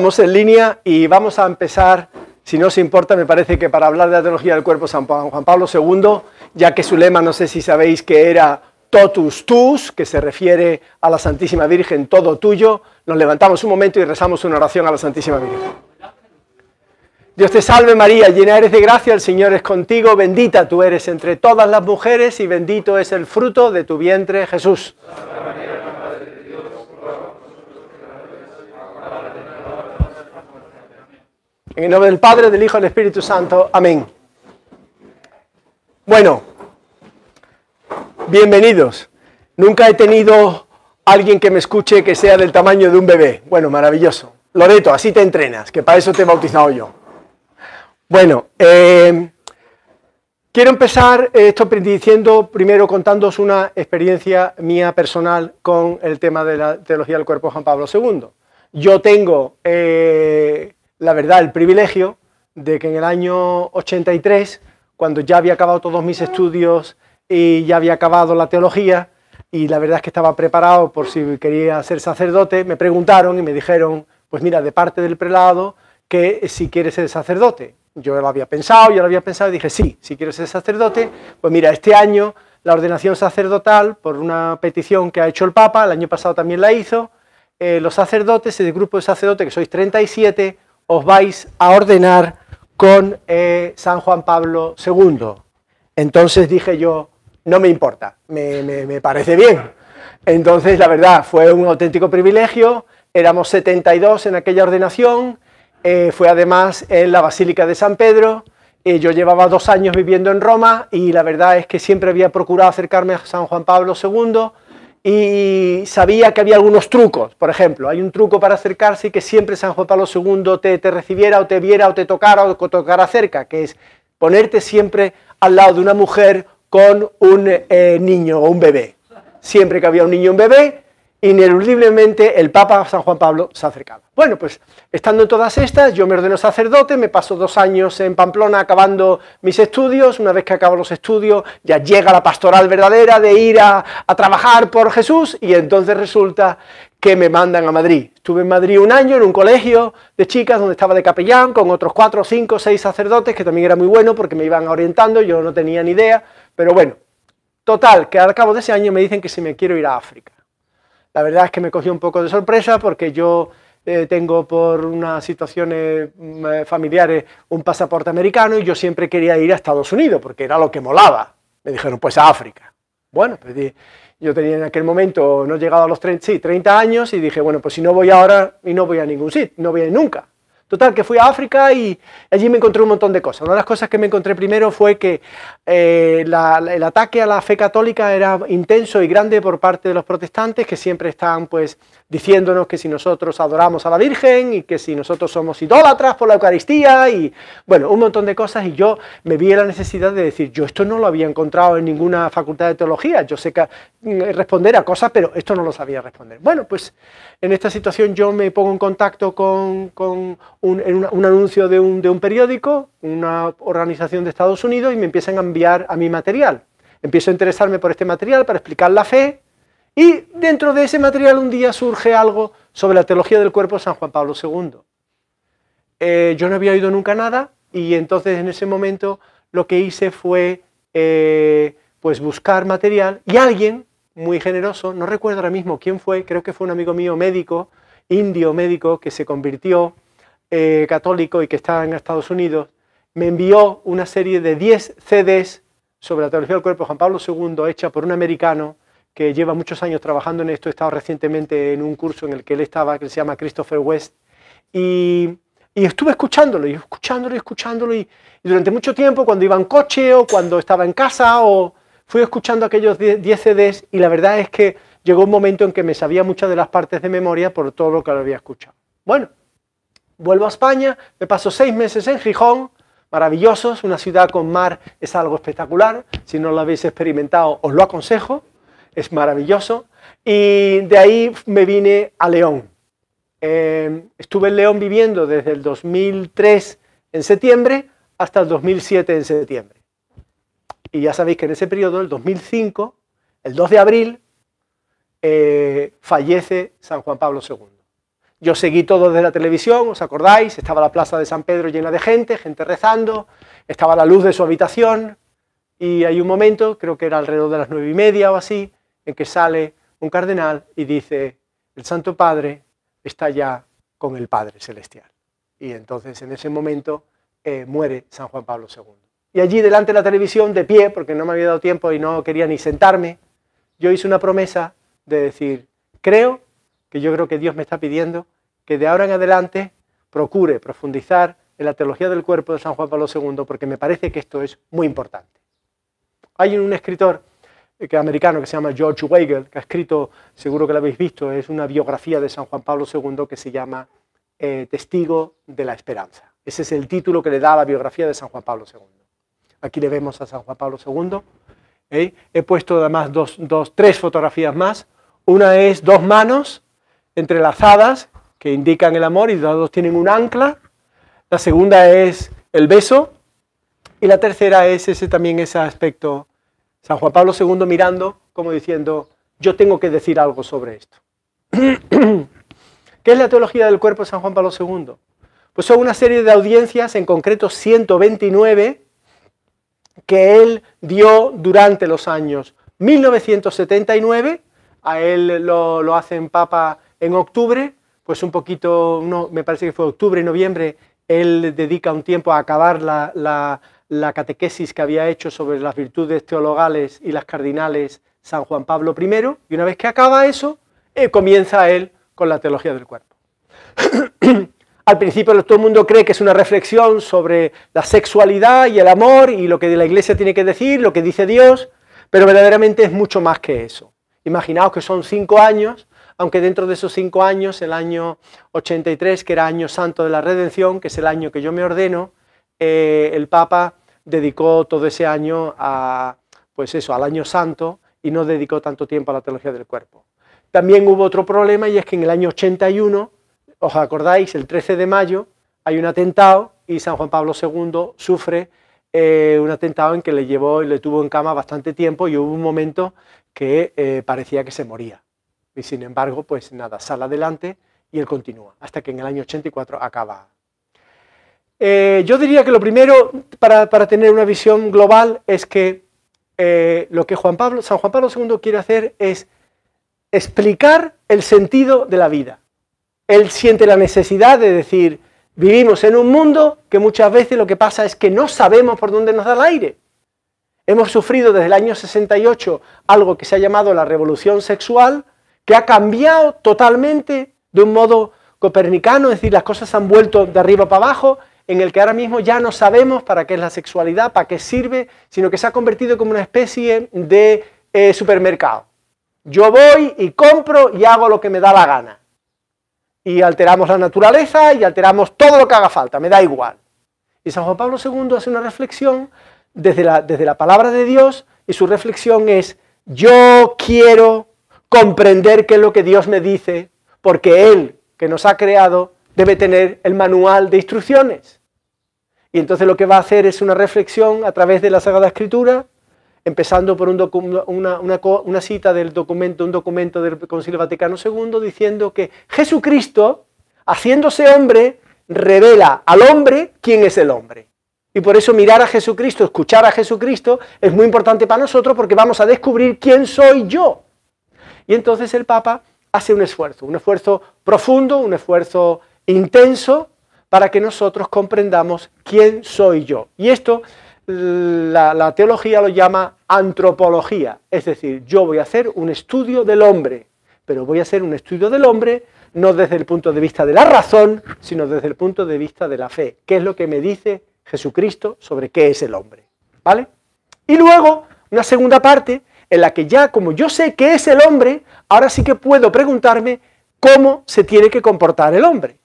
Estamos en línea y vamos a empezar, si no os importa, me parece que para hablar de la teología del cuerpo San Juan Pablo II, ya que su lema, no sé si sabéis que era totus tus, que se refiere a la Santísima Virgen, todo tuyo, nos levantamos un momento y rezamos una oración a la Santísima Virgen. Dios te salve María, llena eres de gracia, el Señor es contigo, bendita tú eres entre todas las mujeres y bendito es el fruto de tu vientre Jesús. En el nombre del Padre, del Hijo y del Espíritu Santo. Amén. Bueno, bienvenidos. Nunca he tenido alguien que me escuche que sea del tamaño de un bebé. Bueno, maravilloso. Loreto, así te entrenas, que para eso te he bautizado yo. Bueno, eh, quiero empezar eh, esto diciendo, primero contándoos una experiencia mía personal con el tema de la teología del cuerpo Juan Pablo II. Yo tengo... Eh, la verdad, el privilegio de que en el año 83, cuando ya había acabado todos mis estudios y ya había acabado la teología, y la verdad es que estaba preparado por si quería ser sacerdote, me preguntaron y me dijeron, pues mira, de parte del prelado, que si quieres ser sacerdote. Yo lo había pensado, yo lo había pensado y dije, sí, si quieres ser sacerdote, pues mira, este año la ordenación sacerdotal, por una petición que ha hecho el Papa, el año pasado también la hizo, eh, los sacerdotes, el grupo de sacerdotes, que sois 37, os vais a ordenar con eh, San Juan Pablo II. Entonces dije yo, no me importa, me, parece bien. Entonces, la verdad, fue un auténtico privilegio. Éramos 72 en aquella ordenación. Eh, fue además en la Basílica de San Pedro. Eh, yo llevaba dos años viviendo en Roma y la verdad es que siempre había procurado acercarme a San Juan Pablo II y sabía que había algunos trucos. Por ejemplo, hay un truco para acercarse y que siempre San Juan Pablo II te, recibiera o te viera o te tocara o tocara cerca, que es ponerte siempre al lado de una mujer con un eh, niño o un bebé. Siempre que había un niño o un bebé, ineludiblemente el Papa San Juan Pablo se acercaba. Bueno, pues estando en todas estas, yo me ordeno sacerdote, me paso dos años en Pamplona acabando mis estudios, una vez que acabo los estudios ya llega la pastoral verdadera de ir a, trabajar por Jesús y entonces resulta que me mandan a Madrid. Estuve en Madrid un año en un colegio de chicas donde estaba de capellán con otros cuatro, cinco, seis sacerdotes, que también era muy bueno porque me iban orientando, yo no tenía ni idea, pero bueno, total, que al cabo de ese año me dicen que si me quiero ir a África. La verdad es que me cogió un poco de sorpresa porque yo eh, tengo por unas situaciones mm, eh, familiares un pasaporte americano y yo siempre quería ir a Estados Unidos porque era lo que molaba. Me dijeron, pues a África. Bueno, pues yo tenía en aquel momento, no he llegado a los 30, años y dije, bueno, pues si no voy ahora y no voy a ningún sitio, no voy a ir nunca. Total, que fui a África y allí me encontré un montón de cosas. Una de las cosas que me encontré primero fue que eh, el ataque a la fe católica era intenso y grande por parte de los protestantes, que siempre están pues diciéndonos que si nosotros adoramos a la Virgen y que si nosotros somos idólatras por la Eucaristía y bueno, un montón de cosas y yo me vi la necesidad de decir, yo esto no lo había encontrado en ninguna facultad de teología, yo sé que eh, responder a cosas, pero esto no lo sabía responder. Bueno, pues en esta situación yo me pongo en contacto con, un, anuncio de un, de un periódico, una organización de Estados Unidos y me empiezan a enviar a mi material. Empiezo a interesarme por este material para explicar la fe, y dentro de ese material un día surge algo sobre la teología del cuerpo de San Juan Pablo II. Eh, yo no había oído nunca nada y entonces en ese momento lo que hice fue eh, pues buscar material y alguien muy generoso, no recuerdo ahora mismo quién fue, creo que fue un amigo mío médico, indio médico, que se convirtió eh, católico y que está en Estados Unidos, me envió una serie de 10 CDs sobre la teología del cuerpo de Juan Pablo II hecha por un americano que lleva muchos años trabajando en esto. He estado recientemente en un curso en el que él estaba, que se llama Christopher West, y, y estuve escuchándolo, y escuchándolo, y escuchándolo, y, durante mucho tiempo, cuando iba en coche o cuando estaba en casa, o fui escuchando aquellos 10 CDs, y la verdad es que llegó un momento en que me sabía muchas de las partes de memoria por todo lo que lo había escuchado. Bueno, vuelvo a España, me paso seis meses en Gijón, maravillosos, una ciudad con mar es algo espectacular, si no lo habéis experimentado os lo aconsejo, es maravilloso. Y de ahí me vine a León. Em, estuve en León viviendo desde el 2003 en septiembre hasta el 2007 en septiembre. Y ya sabéis que en ese periodo, el 2005, el 2 de abril, eh, fallece San Juan Pablo II. Yo seguí todo desde la televisión, ¿os acordáis? Estaba la plaza de San Pedro llena de gente, gente rezando, estaba la luz de su habitación y hay un momento, creo que era alrededor de las nueve y media o así, en que sale un cardenal y dice, el Santo Padre está ya con el Padre Celestial. Y entonces en ese momento eh, muere San Juan Pablo II. Y allí delante de la televisión, de pie, porque no me había dado tiempo y no quería ni sentarme, yo hice una promesa de decir, creo que yo creo que Dios me está pidiendo que de ahora en adelante procure profundizar en la teología del cuerpo de San Juan Pablo II, porque me parece que esto es muy importante. Hay un escritor eh, que americano que se llama George Weigel, que ha escrito, seguro que lo habéis visto, es una biografía de San Juan Pablo II que se llama eh, Testigo de la Esperanza. Ese es el título que le da la biografía de San Juan Pablo II. Aquí le vemos a San Juan Pablo II. ¿eh? He puesto además dos, tres fotografías más. Una es dos manos entrelazadas que indican el amor y dos tienen un ancla. La segunda es el beso y la tercera es ese también ese aspecto San Juan Pablo II mirando como diciendo, yo tengo que decir algo sobre esto. ¿Qué es la teología del cuerpo de San Juan Pablo II? Pues son una serie de audiencias, en concreto 129, que él dio durante los años 1979, a él lo, hacen papa en octubre, pues un poquito, no, me parece que fue octubre, y noviembre, él dedica un tiempo a acabar la, la catequesis que había hecho sobre las virtudes teologales y las cardinales San Juan Pablo I, y una vez que acaba eso, eh, comienza él con la teología del cuerpo. Al principio todo el mundo cree que es una reflexión sobre la sexualidad y el amor y lo que la iglesia tiene que decir, lo que dice Dios, pero verdaderamente es mucho más que eso. Imaginaos que son cinco años, aunque dentro de esos cinco años, el año 83, que era año santo de la redención, que es el año que yo me ordeno, eh, el Papa dedicó todo ese año a, pues eso, al año santo y no dedicó tanto tiempo a la teología del cuerpo. También hubo otro problema y es que en el año 81, os acordáis, el 13 de mayo, hay un atentado y San Juan Pablo II sufre eh, un atentado en que le llevó y le tuvo en cama bastante tiempo y hubo un momento que eh, parecía que se moría. Y sin embargo, pues nada, sale adelante y él continúa, hasta que en el año 84 acaba eh, yo diría que lo primero para, tener una visión global es que eh, lo que Juan Pablo, San Juan Pablo II quiere hacer es explicar el sentido de la vida. Él siente la necesidad de decir, vivimos en un mundo que muchas veces lo que pasa es que no sabemos por dónde nos da el aire. Hemos sufrido desde el año 68 algo que se ha llamado la revolución sexual, que ha cambiado totalmente de un modo copernicano, es decir, las cosas han vuelto de arriba para abajo en el que ahora mismo ya no sabemos para qué es la sexualidad, para qué sirve, sino que se ha convertido como una especie de eh, supermercado. Yo voy y compro y hago lo que me da la gana. Y alteramos la naturaleza y alteramos todo lo que haga falta, me da igual. Y San Juan Pablo II hace una reflexión desde la, desde la palabra de Dios y su reflexión es, yo quiero comprender qué es lo que Dios me dice, porque Él, que nos ha creado, debe tener el manual de instrucciones. Y entonces lo que va a hacer es una reflexión a través de la Sagrada Escritura, empezando por una, una, cita del documento, un documento del Concilio Vaticano II, diciendo que Jesucristo, haciéndose hombre, revela al hombre quién es el hombre. Y por eso mirar a Jesucristo, escuchar a Jesucristo, es muy importante para nosotros porque vamos a descubrir quién soy yo. Y entonces el Papa hace un esfuerzo, un esfuerzo profundo, un esfuerzo intenso, para que nosotros comprendamos quién soy yo. Y esto la, teología lo llama antropología, es decir, yo voy a hacer un estudio del hombre, pero voy a hacer un estudio del hombre no desde el punto de vista de la razón, sino desde el punto de vista de la fe, que es lo que me dice Jesucristo sobre qué es el hombre. ¿Vale? Y luego, una segunda parte en la que ya como yo sé qué es el hombre, ahora sí que puedo preguntarme cómo se tiene que comportar el hombre.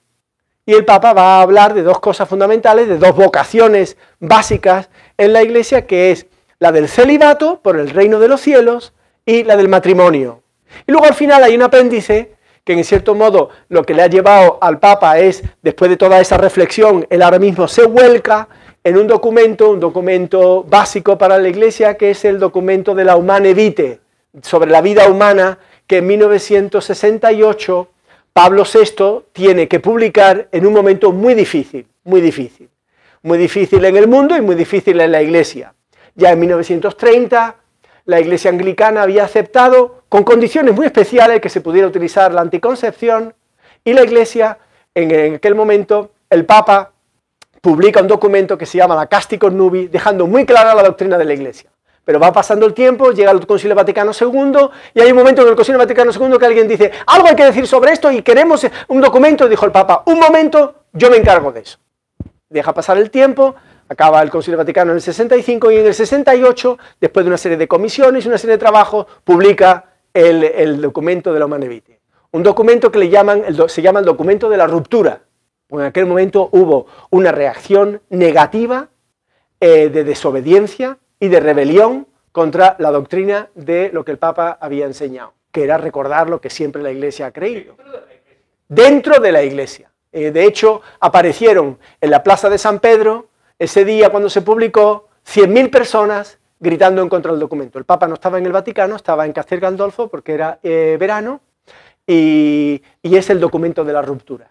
Y el Papa va a hablar de dos cosas fundamentales, de dos vocaciones básicas en la Iglesia, que es la del celibato por el reino de los cielos y la del matrimonio. Y luego al final hay un apéndice que en cierto modo lo que le ha llevado al Papa es, después de toda esa reflexión, él ahora mismo se vuelca en un documento, un documento básico para la Iglesia, que es el documento de la Humane Vitae, sobre la vida humana, que en 1968 Pablo VI tiene que publicar en un momento muy difícil, muy difícil. Muy difícil en el mundo y muy difícil en la Iglesia. Ya en 1930 la Iglesia anglicana había aceptado, con condiciones muy especiales, que se pudiera utilizar la anticoncepción y la Iglesia, en aquel momento, el Papa publica un documento que se llama la Casticos Nubi, dejando muy clara la doctrina de la Iglesia. Pero va pasando el tiempo, llega el Concilio Vaticano II y hay un momento en el Concilio Vaticano II que alguien dice, algo hay que decir sobre esto y queremos eh, un documento, dijo el Papa, un momento, yo me encargo de eso. Deja pasar el tiempo, acaba el Concilio Vaticano en el 65 y en el 68, después de una serie de comisiones y una serie de trabajos, publica el, documento de la Humanevite. Un documento que le llaman, se llama el documento de la ruptura. Pues en aquel momento hubo una reacción negativa eh, de desobediencia y de rebelión contra la doctrina de lo que el Papa había enseñado, que era recordar lo que siempre la Iglesia ha creído. Dentro de la Iglesia. Eh, de hecho, aparecieron en la Plaza de San Pedro, ese día cuando se publicó, 100.000 personas gritando en contra del documento. El Papa no estaba en el Vaticano, estaba en Castel Gandolfo porque era eh, verano y, es el documento de la ruptura.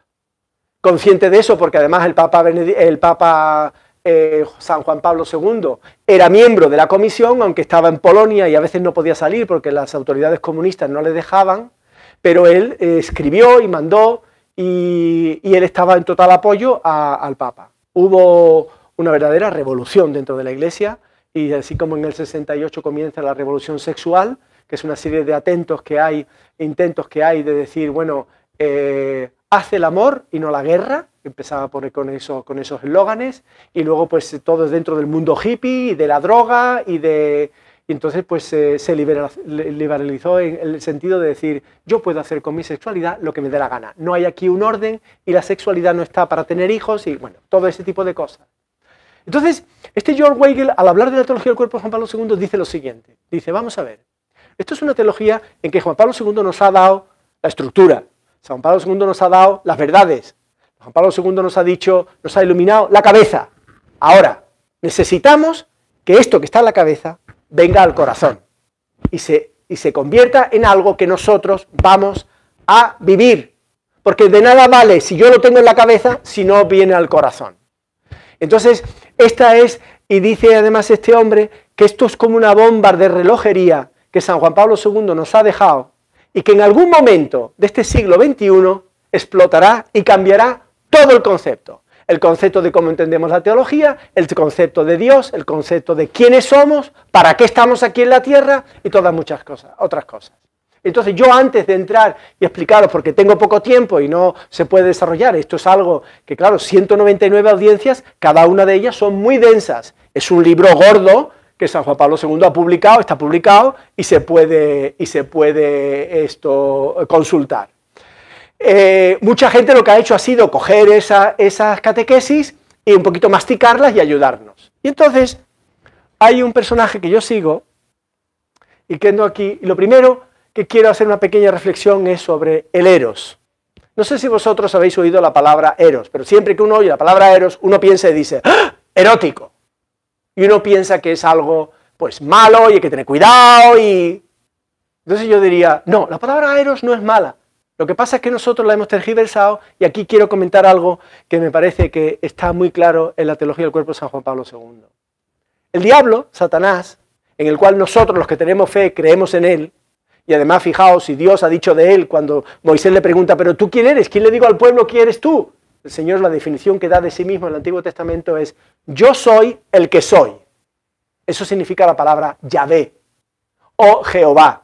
Consciente de eso, porque además el Papa, el Papa eh, San Juan Pablo II era miembro de la comisión, aunque estaba en Polonia y a veces no podía salir porque las autoridades comunistas no le dejaban, pero él eh, escribió y mandó y, él estaba en total apoyo al Papa. Hubo una verdadera revolución dentro de la Iglesia y así como en el 68 comienza la revolución sexual, que es una serie de atentos que hay, intentos que hay de decir, bueno, eh, hace el amor y no la guerra, empezaba a poner con, eso, con esos eslóganes, y luego pues todo es dentro del mundo hippie y de la droga y de... entonces pues eh, se liberalizó en el sentido de decir, yo puedo hacer con mi sexualidad lo que me dé la gana. No hay aquí un orden y la sexualidad no está para tener hijos y bueno, todo ese tipo de cosas. Entonces, este George Weigel, al hablar de la teología del cuerpo de Juan Pablo II, dice lo siguiente. Dice, vamos a ver, esto es una teología en que Juan Pablo II nos ha dado la estructura, San Pablo II nos ha dado las verdades. San Pablo II nos ha dicho, nos ha iluminado la cabeza. Ahora, necesitamos que esto que está en la cabeza venga al corazón y se, y se convierta en algo que nosotros vamos a vivir. Porque de nada vale si yo lo tengo en la cabeza si no viene al corazón. Entonces, esta es, y dice además este hombre, que esto es como una bomba de relojería que San Juan Pablo II nos ha dejado y que en algún momento de este siglo XXI explotará y cambiará todo el concepto. El concepto de cómo entendemos la teología, el concepto de Dios, el concepto de quiénes somos, para qué estamos aquí en la tierra y todas muchas cosas, otras cosas. Entonces yo antes de entrar y explicaros, porque tengo poco tiempo y no se puede desarrollar, esto es algo que claro, 199 audiencias, cada una de ellas son muy densas, es un libro gordo que San Juan Pablo II ha publicado, está publicado y se puede, y se puede esto consultar. Eh, mucha gente lo que ha hecho ha sido coger esa, esas catequesis y un poquito masticarlas y ayudarnos. Y entonces hay un personaje que yo sigo y que ando aquí, y lo primero que quiero hacer una pequeña reflexión es sobre el eros. No sé si vosotros habéis oído la palabra eros, pero siempre que uno oye la palabra eros, uno piensa y dice, ¡Ah! erótico y uno piensa que es algo pues malo y hay que tener cuidado y... Entonces yo diría, no, la palabra Eros no es mala. Lo que pasa es que nosotros la hemos tergiversado y aquí quiero comentar algo que me parece que está muy claro en la teología del cuerpo de San Juan Pablo II. El diablo, Satanás, en el cual nosotros los que tenemos fe creemos en él, y además fijaos, si Dios ha dicho de él cuando Moisés le pregunta, pero tú quién eres, ¿quién le digo al pueblo quién eres tú? El Señor la definición que da de sí mismo en el Antiguo Testamento es, yo soy el que soy. Eso significa la palabra Yahvé o Jehová.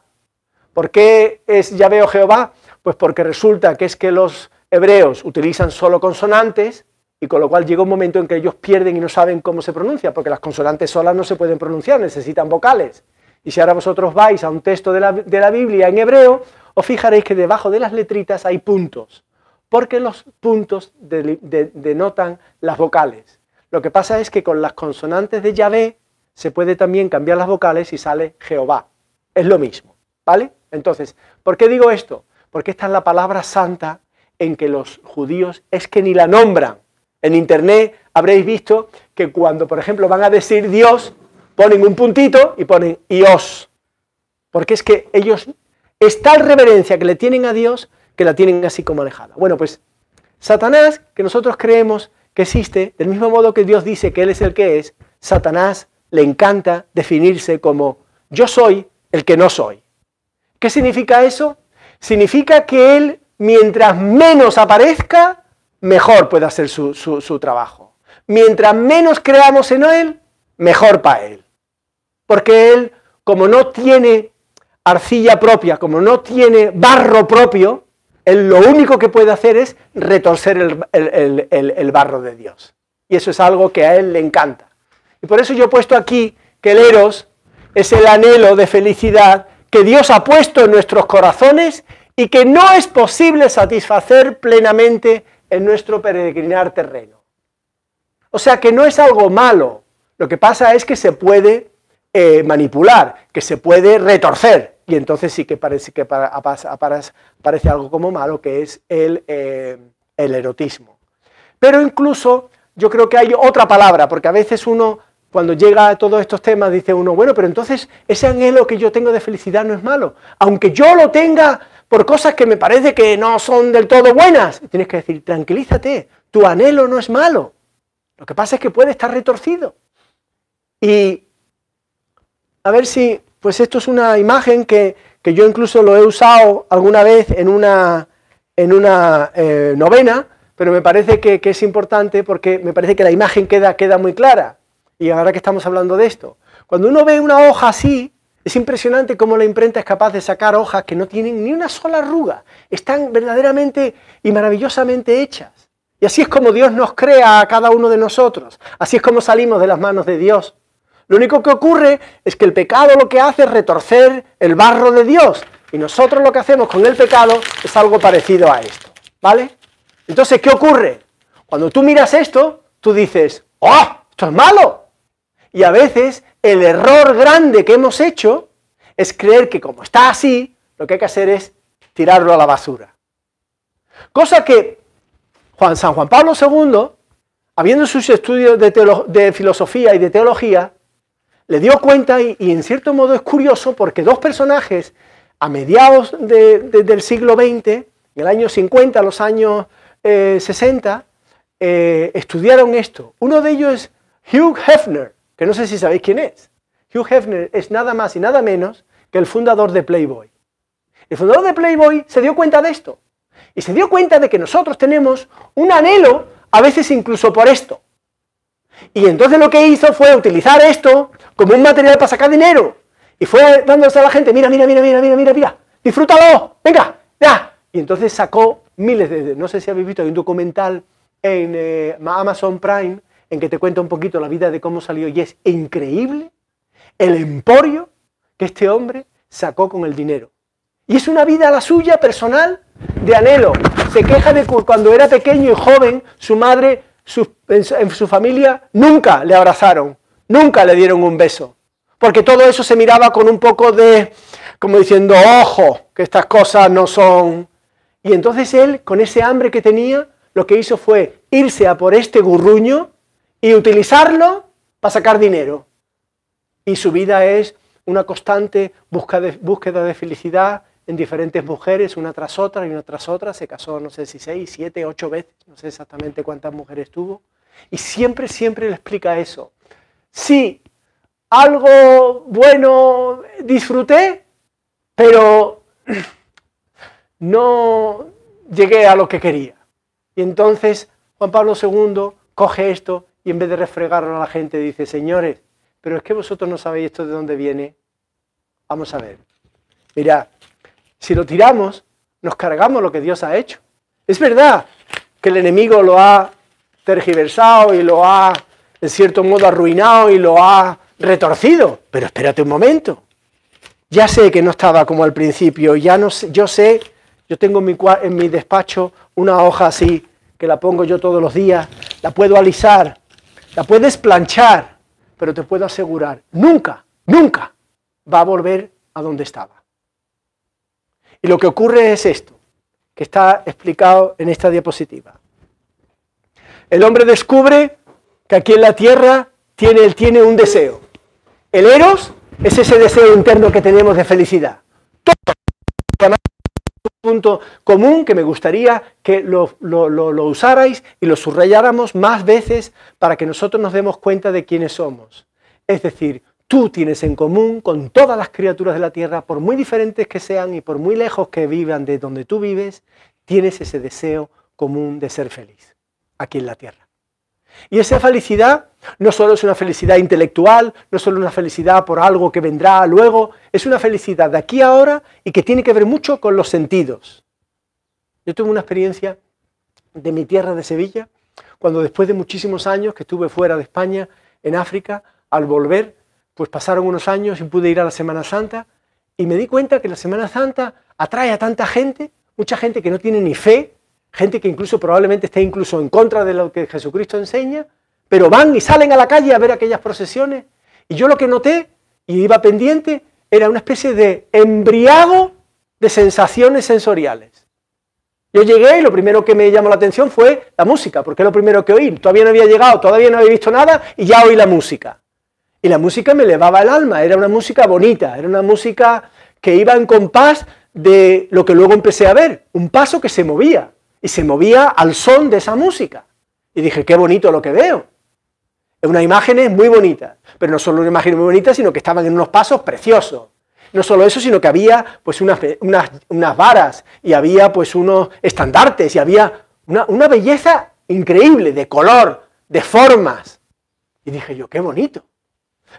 ¿Por qué es Yahvé o Jehová? Pues porque resulta que es que los hebreos utilizan solo consonantes y con lo cual llega un momento en que ellos pierden y no saben cómo se pronuncia, porque las consonantes solas no se pueden pronunciar, necesitan vocales. Y si ahora vosotros vais a un texto de la, de la Biblia en hebreo, os fijaréis que debajo de las letritas hay puntos porque los puntos denotan las vocales. Lo que pasa es que con las consonantes de Yahvé se puede también cambiar las vocales y sale Jehová. Es lo mismo, ¿vale? Entonces, ¿por qué digo esto? Porque esta es la palabra santa en que los judíos es que ni la nombran. En internet habréis visto que cuando, por ejemplo, van a decir Dios, ponen un puntito y ponen IOS. Porque es que ellos, esta reverencia que le tienen a Dios que la tienen así como alejada. Bueno, pues Satanás, que nosotros creemos que existe, del mismo modo que Dios dice que Él es el que es, Satanás le encanta definirse como yo soy el que no soy. ¿Qué significa eso? Significa que Él, mientras menos aparezca, mejor puede hacer su, su trabajo. Mientras menos creamos en Él, mejor para Él. Porque Él, como no tiene arcilla propia, como no tiene barro propio, él lo único que puede hacer es retorcer el, barro de Dios. Y eso es algo que a Él le encanta. Y por eso yo he puesto aquí que el eros es el anhelo de felicidad que Dios ha puesto en nuestros corazones y que no es posible satisfacer plenamente en nuestro peregrinar terreno. O sea que no es algo malo. Lo que pasa es que se puede eh, manipular, que se puede retorcer y entonces sí que parece algo como malo, que es eh, el erotismo. Pero incluso yo creo que hay otra palabra, porque a veces uno, cuando llega a todos estos temas, dice uno, bueno, pero entonces ese anhelo que yo tengo de felicidad no es malo, aunque yo lo tenga por cosas que me parece que no son del todo buenas. Tienes que decir, tranquilízate, tu anhelo no es malo. Lo que pasa es que puede estar retorcido. Y a ver si pues esto es una imagen que, yo incluso lo he usado alguna vez en una, en una eh, novena, pero me parece que, es importante porque me parece que la imagen queda, queda muy clara. Y ahora que estamos hablando de esto, cuando uno ve una hoja así, es impresionante cómo la imprenta es capaz de sacar hojas que no tienen ni una sola arruga, están verdaderamente y maravillosamente hechas. Y así es como Dios nos crea a cada uno de nosotros, así es como salimos de las manos de Dios. Lo único que ocurre es que el pecado lo que hace es retorcer el barro de Dios. Y nosotros lo que hacemos con el pecado es algo parecido a esto. ¿Vale? Entonces, ¿qué ocurre? Cuando tú miras esto, tú dices, ¡oh! Esto es malo. Y a veces el error grande que hemos hecho es creer que como está así, lo que hay que hacer es tirarlo a la basura. Cosa que Juan San Juan Pablo II, habiendo sus estudios de, de filosofía y de teología, le dio cuenta y, en cierto modo es curioso porque dos personajes a mediados del siglo XX, en el año 50, los años 60, eh, eh, estudiaron esto. Uno de ellos es Hugh Hefner, que no sé si sabéis quién es. Hugh Hefner es nada más y nada menos que el fundador de Playboy. El fundador de Playboy se dio cuenta de esto. Y se dio cuenta de que nosotros tenemos un anhelo, a veces incluso por esto. Y entonces lo que hizo fue utilizar esto como un material para sacar dinero. Y fue dándose a la gente, mira, mira, mira, mira, mira, mira, mira, disfrútalo, venga, ya. Y entonces sacó miles de, no sé si habéis visto, hay un documental en eh, Amazon Prime en que te cuenta un poquito la vida de cómo salió y es increíble el emporio que este hombre sacó con el dinero. Y es una vida la suya personal de anhelo. Se queja de cuando era pequeño y joven, su madre en, su familia nunca le abrazaron, nunca le dieron un beso, porque todo eso se miraba con un poco de, como diciendo, ojo, que estas cosas no son... Y entonces él, con ese hambre que tenía, lo que hizo fue irse a por este gurruño y utilizarlo para sacar dinero. Y su vida es una constante búsqueda de, búsqueda de felicidad, en diferentes mujeres, una tras otra y una tras otra. Se casó, no sé si seis, siete, ocho veces, no sé exactamente cuántas mujeres tuvo. Y siempre, siempre le explica eso. Sí, algo bueno disfruté, pero no llegué a lo que quería. Y entonces Juan Pablo II coge esto y en vez de refregarlo a la gente dice, señores, pero es que vosotros no sabéis esto de dónde viene. Vamos a ver. Mirad, si lo tiramos, nos cargamos lo que Dios ha hecho. Es verdad que el enemigo lo ha tergiversado y lo ha, en cierto modo, arruinado y lo ha retorcido. Pero espérate un momento. Ya sé que no estaba como al principio, ya no sé, yo sé, yo tengo en mi despacho una hoja así, que la pongo yo todos los días, la puedo alisar, la puedes planchar, pero te puedo asegurar, nunca, nunca va a volver a donde estaba. Y lo que ocurre es esto, que está explicado en esta diapositiva. El hombre descubre que aquí en la tierra tiene, él tiene un deseo. El eros es ese deseo interno que tenemos de felicidad. Todo. un punto común que me gustaría que lo, lo usarais y lo subrayáramos más veces para que nosotros nos demos cuenta de quiénes somos. Es decir, tú tienes en común con todas las criaturas de la tierra, por muy diferentes que sean y por muy lejos que vivan de donde tú vives, tienes ese deseo común de ser feliz aquí en la tierra. Y esa felicidad no solo es una felicidad intelectual, no solo una felicidad por algo que vendrá luego, es una felicidad de aquí a ahora y que tiene que ver mucho con los sentidos. Yo tuve una experiencia de mi tierra de Sevilla, cuando después de muchísimos años que estuve fuera de España, en África, al volver pues pasaron unos años y pude ir a la Semana Santa y me di cuenta que la Semana Santa atrae a tanta gente, mucha gente que no tiene ni fe, gente que incluso probablemente esté incluso en contra de lo que Jesucristo enseña, pero van y salen a la calle a ver aquellas procesiones. Y yo lo que noté, y iba pendiente, era una especie de embriago de sensaciones sensoriales. Yo llegué y lo primero que me llamó la atención fue la música, porque es lo primero que oí. Todavía no había llegado, todavía no había visto nada y ya oí la música. Y la música me elevaba el alma, era una música bonita, era una música que iba en compás de lo que luego empecé a ver, un paso que se movía, y se movía al son de esa música. Y dije, qué bonito lo que veo. Es una imagen muy bonita, pero no solo una imagen muy bonita, sino que estaban en unos pasos preciosos. No solo eso, sino que había pues unas, unas varas y había pues unos estandartes y había una, una belleza increíble de color, de formas. Y dije yo, qué bonito.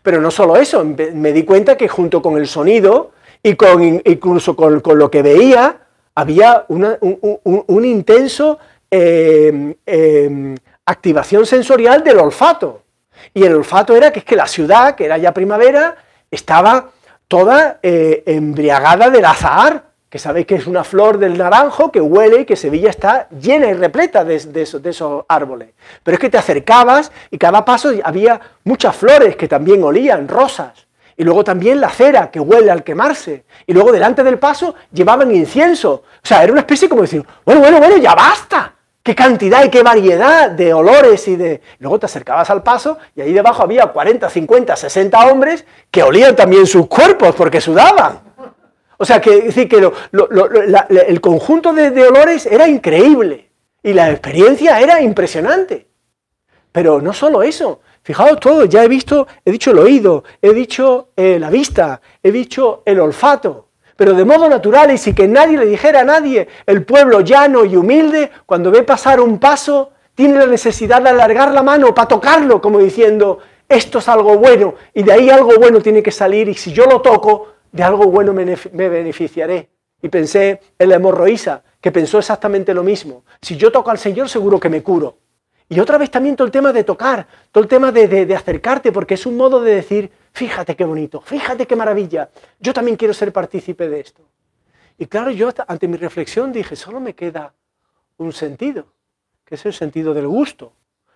Pero no solo eso, me di cuenta que junto con el sonido y con, incluso con, lo que veía, había una, un, intenso em, em, activación sensorial del olfato. Y el olfato era que es que la ciudad, que era ya primavera, estaba toda eh, embriagada del azahar que sabéis que es una flor del naranjo que huele y que Sevilla está llena y repleta de, esos, esos, árboles. Pero es que te acercabas y cada paso había muchas flores que también olían, rosas. Y luego también la cera que huele al quemarse. Y luego delante del paso llevaban incienso. O sea, era una especie como decir, bueno, bueno, bueno, ya basta. Qué cantidad y qué variedad de olores y de... Luego te acercabas al paso y ahí debajo había 40, 50, 60 hombres que olían también sus cuerpos porque sudaban. O sea, que, decir, que el conjunto de, olores era increíble y la experiencia era impresionante. Pero no solo eso, Fijaos todo, ya he visto, he dicho el oído, he dicho eh, la vista, he dicho el olfato, pero de modo natural y sin que nadie le dijera a nadie, el pueblo llano y humilde, cuando ve pasar un paso, tiene la necesidad de alargar la mano para tocarlo, como diciendo, esto es algo bueno, y de ahí algo bueno tiene que salir, y si yo lo toco, de algo bueno me, beneficiaré. Y pensé en la hemorroísa, que pensó exactamente lo mismo. Si yo toco al Señor, seguro que me curo. Y otra vez también todo el tema de tocar, todo el tema de, acercarte, porque es un modo de decir, fíjate qué bonito, fíjate qué maravilla, yo también quiero ser partícipe de esto. Y claro, yo ante mi reflexión dije, solo me queda un sentido, que es el sentido del gusto.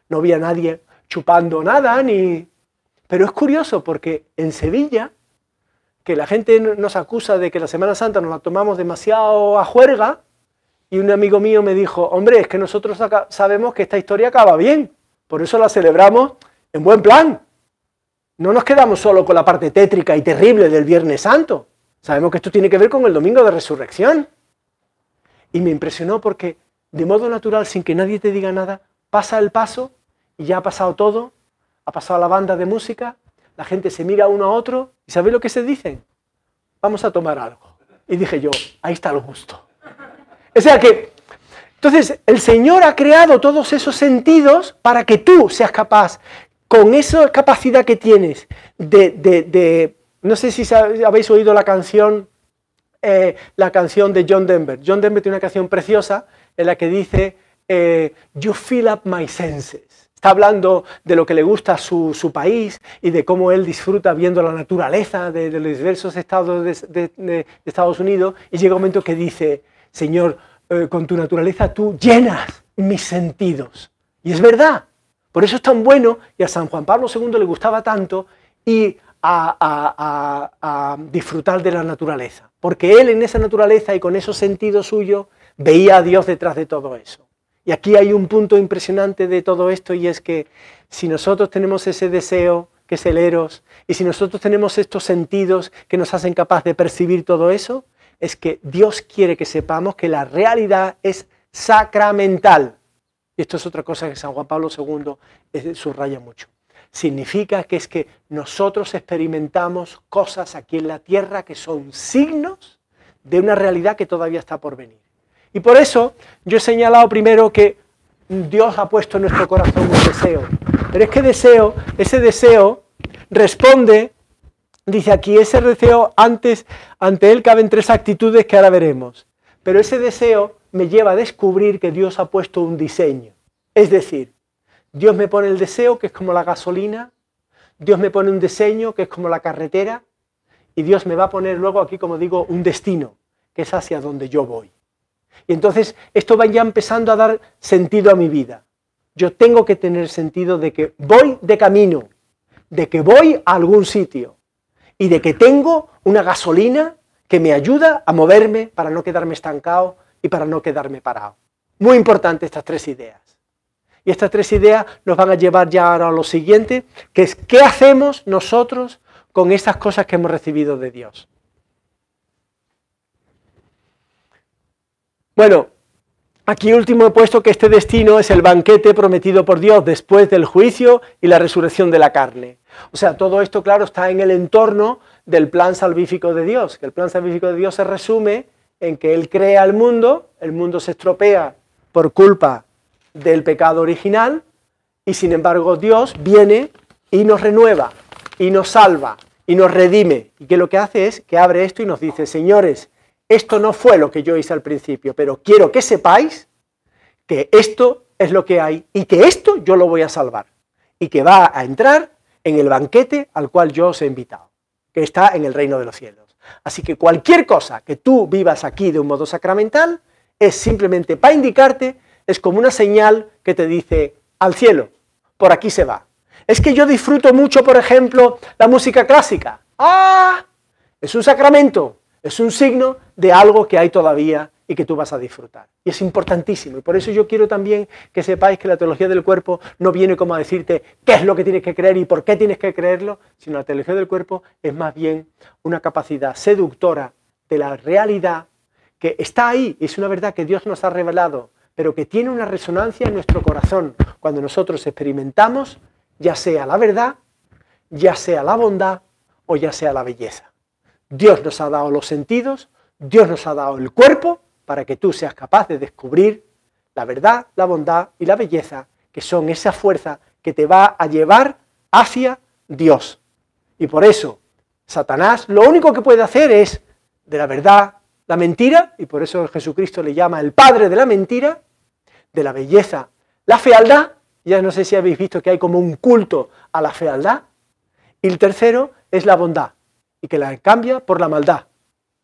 No había nadie chupando nada, ni... Pero es curioso porque en Sevilla que la gente nos acusa de que la Semana Santa nos la tomamos demasiado a juerga, y un amigo mío me dijo, hombre, es que nosotros sabemos que esta historia acaba bien, por eso la celebramos en buen plan. No nos quedamos solo con la parte tétrica y terrible del Viernes Santo. Sabemos que esto tiene que ver con el Domingo de Resurrección. Y me impresionó porque, de modo natural, sin que nadie te diga nada, pasa el paso y ya ha pasado todo. Ha pasado la banda de música, la gente se mira uno a otro y ¿sabéis lo que se dicen? Vamos a tomar algo. Y dije yo, ahí está lo justo. O sea que, entonces, el Señor ha creado todos esos sentidos para que tú seas capaz, con esa capacidad que tienes de, de, de no sé si habéis oído la canción, eh, la canción de John Denver. John Denver tiene una canción preciosa en la que dice, eh, You fill up my senses. Está hablando de lo que le gusta su, su país y de cómo él disfruta viendo la naturaleza de, los diversos estados de, Estados Unidos y llega un momento que dice, Señor, eh, con tu naturaleza tú llenas mis sentidos. Y es verdad. Por eso es tan bueno y a San Juan Pablo II le gustaba tanto y a, disfrutar de la naturaleza. Porque él en esa naturaleza y con esos sentidos suyos veía a Dios detrás de todo eso. Y aquí hay un punto impresionante de todo esto y es que si nosotros tenemos ese deseo, que es el eros, y si nosotros tenemos estos sentidos que nos hacen capaz de percibir todo eso, es que Dios quiere que sepamos que la realidad es sacramental. Y esto es otra cosa que San Juan Pablo II eh, subraya mucho. Significa que es que nosotros experimentamos cosas aquí en la tierra que son signos de una realidad que todavía está por venir. Y por eso yo he señalado primero que Dios ha puesto en nuestro corazón un deseo. Pero es que deseo, ese deseo responde, dice aquí, ese deseo antes, ante él caben tres actitudes que ahora veremos. Pero ese deseo me lleva a descubrir que Dios ha puesto un diseño. Es decir, Dios me pone el deseo que es como la gasolina, Dios me pone un diseño que es como la carretera, y Dios me va a poner luego aquí, como digo, un destino, que es hacia donde yo voy. Y entonces esto va ya empezando a dar sentido a mi vida. Yo tengo que tener sentido de que voy de camino, de que voy a algún sitio y de que tengo una gasolina que me ayuda a moverme para no quedarme estancado y para no quedarme parado. Muy importante estas tres ideas. Y estas tres ideas nos van a llevar ya ahora a lo siguiente, que es qué hacemos nosotros con estas cosas que hemos recibido de Dios. Bueno, aquí último he puesto que este destino es el banquete prometido por Dios después del juicio y la resurrección de la carne. O sea, todo esto, claro, está en el entorno del plan salvífico de Dios, que el plan salvífico de Dios se resume en que Él crea el mundo, el mundo se estropea por culpa del pecado original, y sin embargo Dios viene y nos renueva, y nos salva, y nos redime, y que lo que hace es que abre esto y nos dice, señores, esto no fue lo que yo hice al principio, pero quiero que sepáis que esto es lo que hay y que esto yo lo voy a salvar y que va a entrar en el banquete al cual yo os he invitado, que está en el reino de los cielos. Así que cualquier cosa que tú vivas aquí de un modo sacramental es simplemente para indicarte, es como una señal que te dice al cielo, por aquí se va. Es que yo disfruto mucho, por ejemplo, la música clásica. ¡Ah! Es un sacramento. Es un signo de algo que hay todavía y que tú vas a disfrutar. Y es importantísimo. Y por eso yo quiero también que sepáis que la teología del cuerpo no viene como a decirte qué es lo que tienes que creer y por qué tienes que creerlo, sino la teología del cuerpo es más bien una capacidad seductora de la realidad que está ahí, es una verdad que Dios nos ha revelado, pero que tiene una resonancia en nuestro corazón cuando nosotros experimentamos ya sea la verdad, ya sea la bondad o ya sea la belleza. Dios nos ha dado los sentidos, Dios nos ha dado el cuerpo para que tú seas capaz de descubrir la verdad, la bondad y la belleza, que son esa fuerza que te va a llevar hacia Dios. Y por eso, Satanás lo único que puede hacer es de la verdad la mentira, y por eso Jesucristo le llama el padre de la mentira, de la belleza, la fealdad, ya no sé si habéis visto que hay como un culto a la fealdad, y el tercero es la bondad, y que la cambia por la maldad.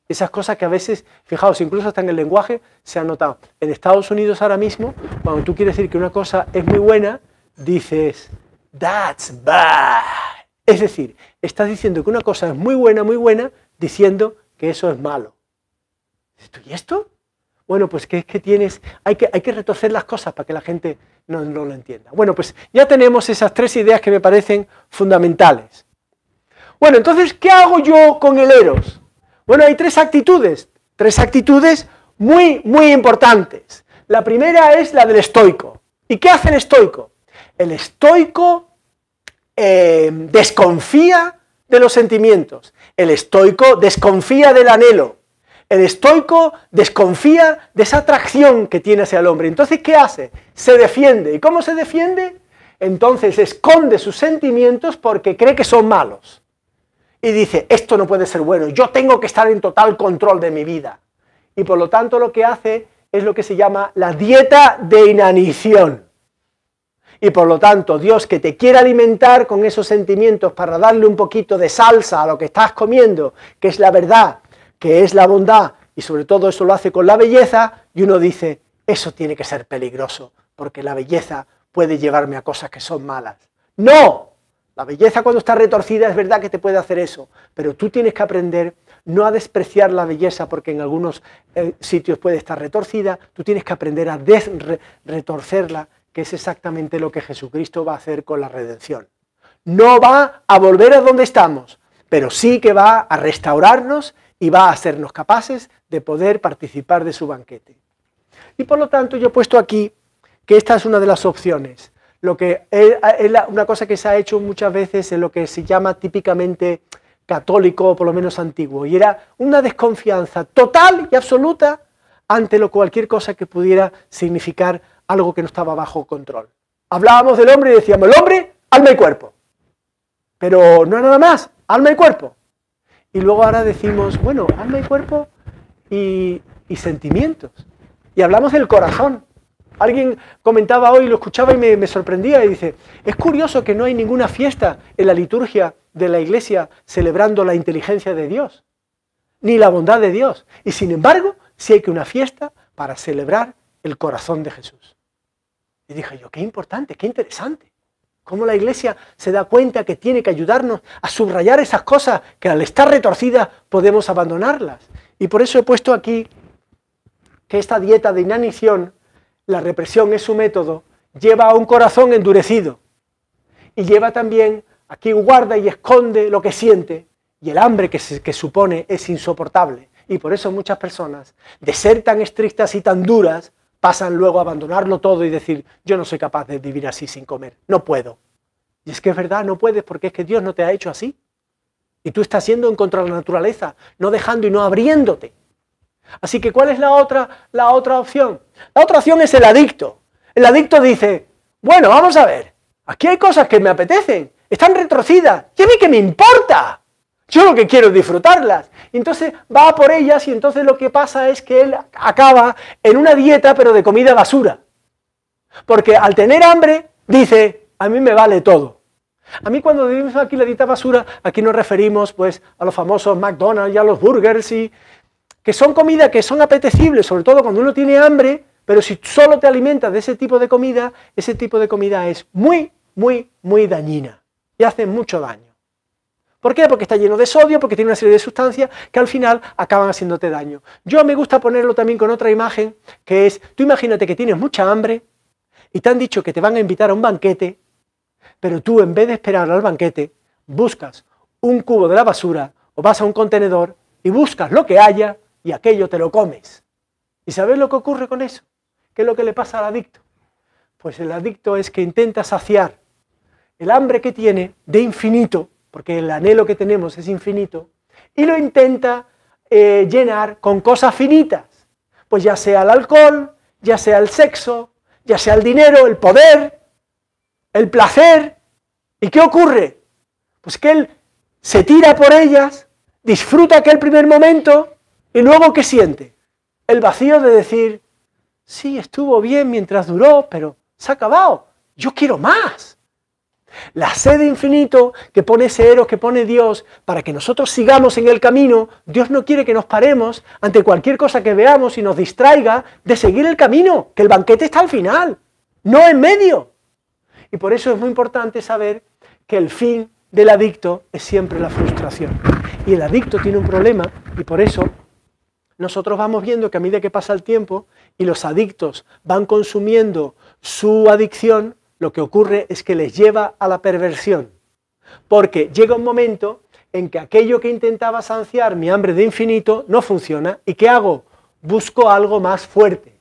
Esas cosas que a veces, fijaos, incluso hasta en el lenguaje se han notado. En Estados Unidos ahora mismo, cuando tú quieres decir que una cosa es muy buena, dices, that's bad. Es decir, estás diciendo que una cosa es muy buena, muy buena, diciendo que eso es malo. ¿Y esto? Bueno, pues que es que tienes, hay que, hay que retorcer las cosas para que la gente no lo entienda. Bueno, pues ya tenemos esas tres ideas que me parecen fundamentales. Bueno, entonces, ¿qué hago yo con el eros? Bueno, hay tres actitudes, tres actitudes muy, muy importantes. La primera es la del estoico. ¿Y qué hace el estoico? El estoico em, desconfía de los sentimientos. El estoico desconfía del anhelo. El estoico desconfía de esa atracción que tiene hacia el hombre. Entonces, ¿qué hace? Se defiende. ¿Y cómo se defiende? Entonces esconde sus sentimientos porque cree que son malos y dice, esto no puede ser bueno, yo tengo que estar en total control de mi vida. Y por lo tanto lo que hace es lo que se llama la dieta de inanición. Y por lo tanto, Dios que te quiere alimentar con esos sentimientos para darle un poquito de salsa a lo que estás comiendo, que es la verdad, que es la bondad, y sobre todo eso lo hace con la belleza, y uno dice, eso tiene que ser peligroso, porque la belleza puede llevarme a cosas que son malas. No, la belleza cuando está retorcida es verdad que te puede hacer eso, pero tú tienes que aprender no a despreciar la belleza porque en algunos eh, sitios puede estar retorcida, tú tienes que aprender a retorcerla, que es exactamente lo que Jesucristo va a hacer con la redención. No va a volver a donde estamos, pero sí que va a restaurarnos y va a hacernos capaces de poder participar de su banquete. Y por lo tanto yo he puesto aquí que esta es una de las opciones. Lo que es, una cosa que se ha hecho muchas veces en lo que se llama típicamente católico, o por lo menos antiguo, y era una desconfianza total y absoluta ante lo cualquier cosa que pudiera significar algo que no estaba bajo control. Hablábamos del hombre y decíamos, el hombre, alma y cuerpo. Pero no era nada más, alma y cuerpo. Y luego ahora decimos, bueno, alma y cuerpo y sentimientos. Y hablamos del corazón. Alguien comentaba hoy, lo escuchaba y me, sorprendía y dice, es curioso que no hay ninguna fiesta en la liturgia de la iglesia celebrando la inteligencia de Dios, ni la bondad de Dios. Y sin embargo, sí hay que una fiesta para celebrar el corazón de Jesús. Y dije yo, qué importante, qué interesante. Cómo la iglesia se da cuenta que tiene que ayudarnos a subrayar esas cosas que al estar retorcidas podemos abandonarlas. Y por eso he puesto aquí que esta dieta de inanición la represión es su método, lleva a un corazón endurecido. Y lleva también a quien guarda y esconde lo que siente y el hambre que, se, supone es insoportable. Y por eso muchas personas, de ser tan estrictas y tan duras, pasan luego a abandonarlo todo y decir, yo no soy capaz de vivir así sin comer, no puedo. Y es que es verdad, no puedes porque es que Dios no te ha hecho así. Y tú estás siendo en contra de la naturaleza, no dejando y no abriéndote. Así que ¿cuál es la otra, la otra opción? La otra opción es el adicto. El adicto dice, bueno, vamos a ver, aquí hay cosas que me apetecen, están retrocidas, ya a mí qué me importa? Yo lo que quiero es disfrutarlas. entonces va por ellas y entonces lo que pasa es que él acaba en una dieta pero de comida basura. Porque al tener hambre dice, a mí me vale todo. A mí cuando decimos aquí la dieta basura, aquí nos referimos pues a los famosos McDonald's y a los burgers y que son comida que son apetecibles, sobre todo cuando uno tiene hambre, pero si solo te alimentas de ese tipo de comida, ese tipo de comida es muy, muy, muy dañina y hace mucho daño. ¿Por qué? Porque está lleno de sodio, porque tiene una serie de sustancias que al final acaban haciéndote daño. Yo me gusta ponerlo también con otra imagen, que es, tú imagínate que tienes mucha hambre y te han dicho que te van a invitar a un banquete, pero tú en vez de esperar al banquete, buscas un cubo de la basura o vas a un contenedor y buscas lo que haya y aquello te lo comes. ¿Y sabes lo que ocurre con eso? ¿Qué es lo que le pasa al adicto? Pues el adicto es que intenta saciar el hambre que tiene de infinito, porque el anhelo que tenemos es infinito, y lo intenta eh, llenar con cosas finitas, pues ya sea el alcohol, ya sea el sexo, ya sea el dinero, el poder, el placer. ¿Y qué ocurre? Pues que él se tira por ellas, disfruta aquel primer momento y luego ¿qué siente? El vacío de decir, Sí, estuvo bien mientras duró, pero se ha acabado. Yo quiero más. La sed infinito que pone ese héroe, que pone Dios, para que nosotros sigamos en el camino, Dios no quiere que nos paremos ante cualquier cosa que veamos y nos distraiga de seguir el camino, que el banquete está al final, no en medio. Y por eso es muy importante saber que el fin del adicto es siempre la frustración. Y el adicto tiene un problema y por eso nosotros vamos viendo que a medida que pasa el tiempo y los adictos van consumiendo su adicción, lo que ocurre es que les lleva a la perversión. Porque llega un momento en que aquello que intentaba saciar mi hambre de infinito no funciona. ¿Y qué hago? Busco algo más fuerte.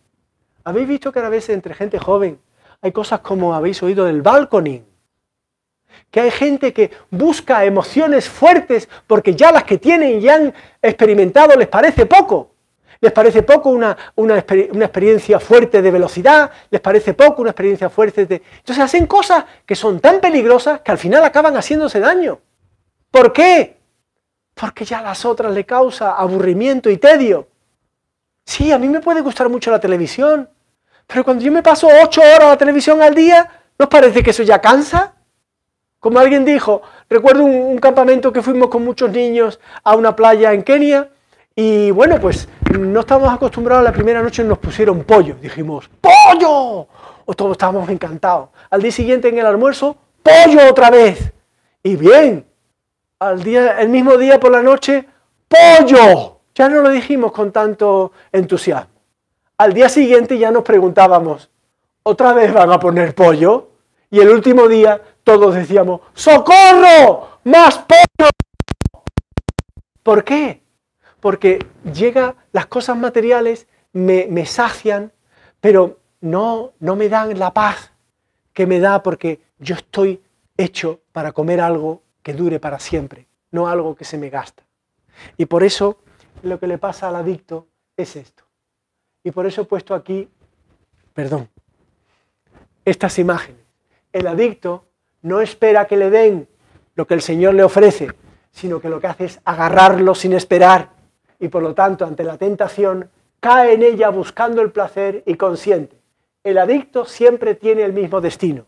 ¿Habéis visto que a veces entre gente joven hay cosas como habéis oído del balconing? que hay gente que busca emociones fuertes porque ya las que tienen y han experimentado les parece poco. Les parece poco una, experiencia fuerte de velocidad, les parece poco una experiencia fuerte de... Entonces hacen cosas que son tan peligrosas que al final acaban haciéndose daño. ¿Por qué? Porque ya a las otras le causa aburrimiento y tedio. Sí, a mí me puede gustar mucho la televisión, pero cuando yo me paso ocho horas a la televisión al día, ¿nos parece que eso ya cansa? Como alguien dijo, recuerdo un, campamento que fuimos con muchos niños a una playa en Kenia y bueno, pues no estábamos acostumbrados, la primera noche nos pusieron pollo, dijimos, ¡pollo! todos estábamos encantados. Al día siguiente en el almuerzo, pollo otra vez. Y bien, al día, el mismo día por la noche, pollo. Ya no lo dijimos con tanto entusiasmo. Al día siguiente ya nos preguntábamos, ¿otra vez van a poner pollo? Y el último día todos decíamos, ¡socorro! ¡Más pollo! ¿Por qué? Porque llega las cosas materiales, me, sacian, pero no, no me dan la paz que me da porque yo estoy hecho para comer algo que dure para siempre, no algo que se me gasta. Y por eso lo que le pasa al adicto es esto. Y por eso he puesto aquí, perdón, estas imágenes el adicto no espera que le den lo que el Señor le ofrece, sino que lo que hace es agarrarlo sin esperar y por lo tanto ante la tentación cae en ella buscando el placer y consiente. El adicto siempre tiene el mismo destino.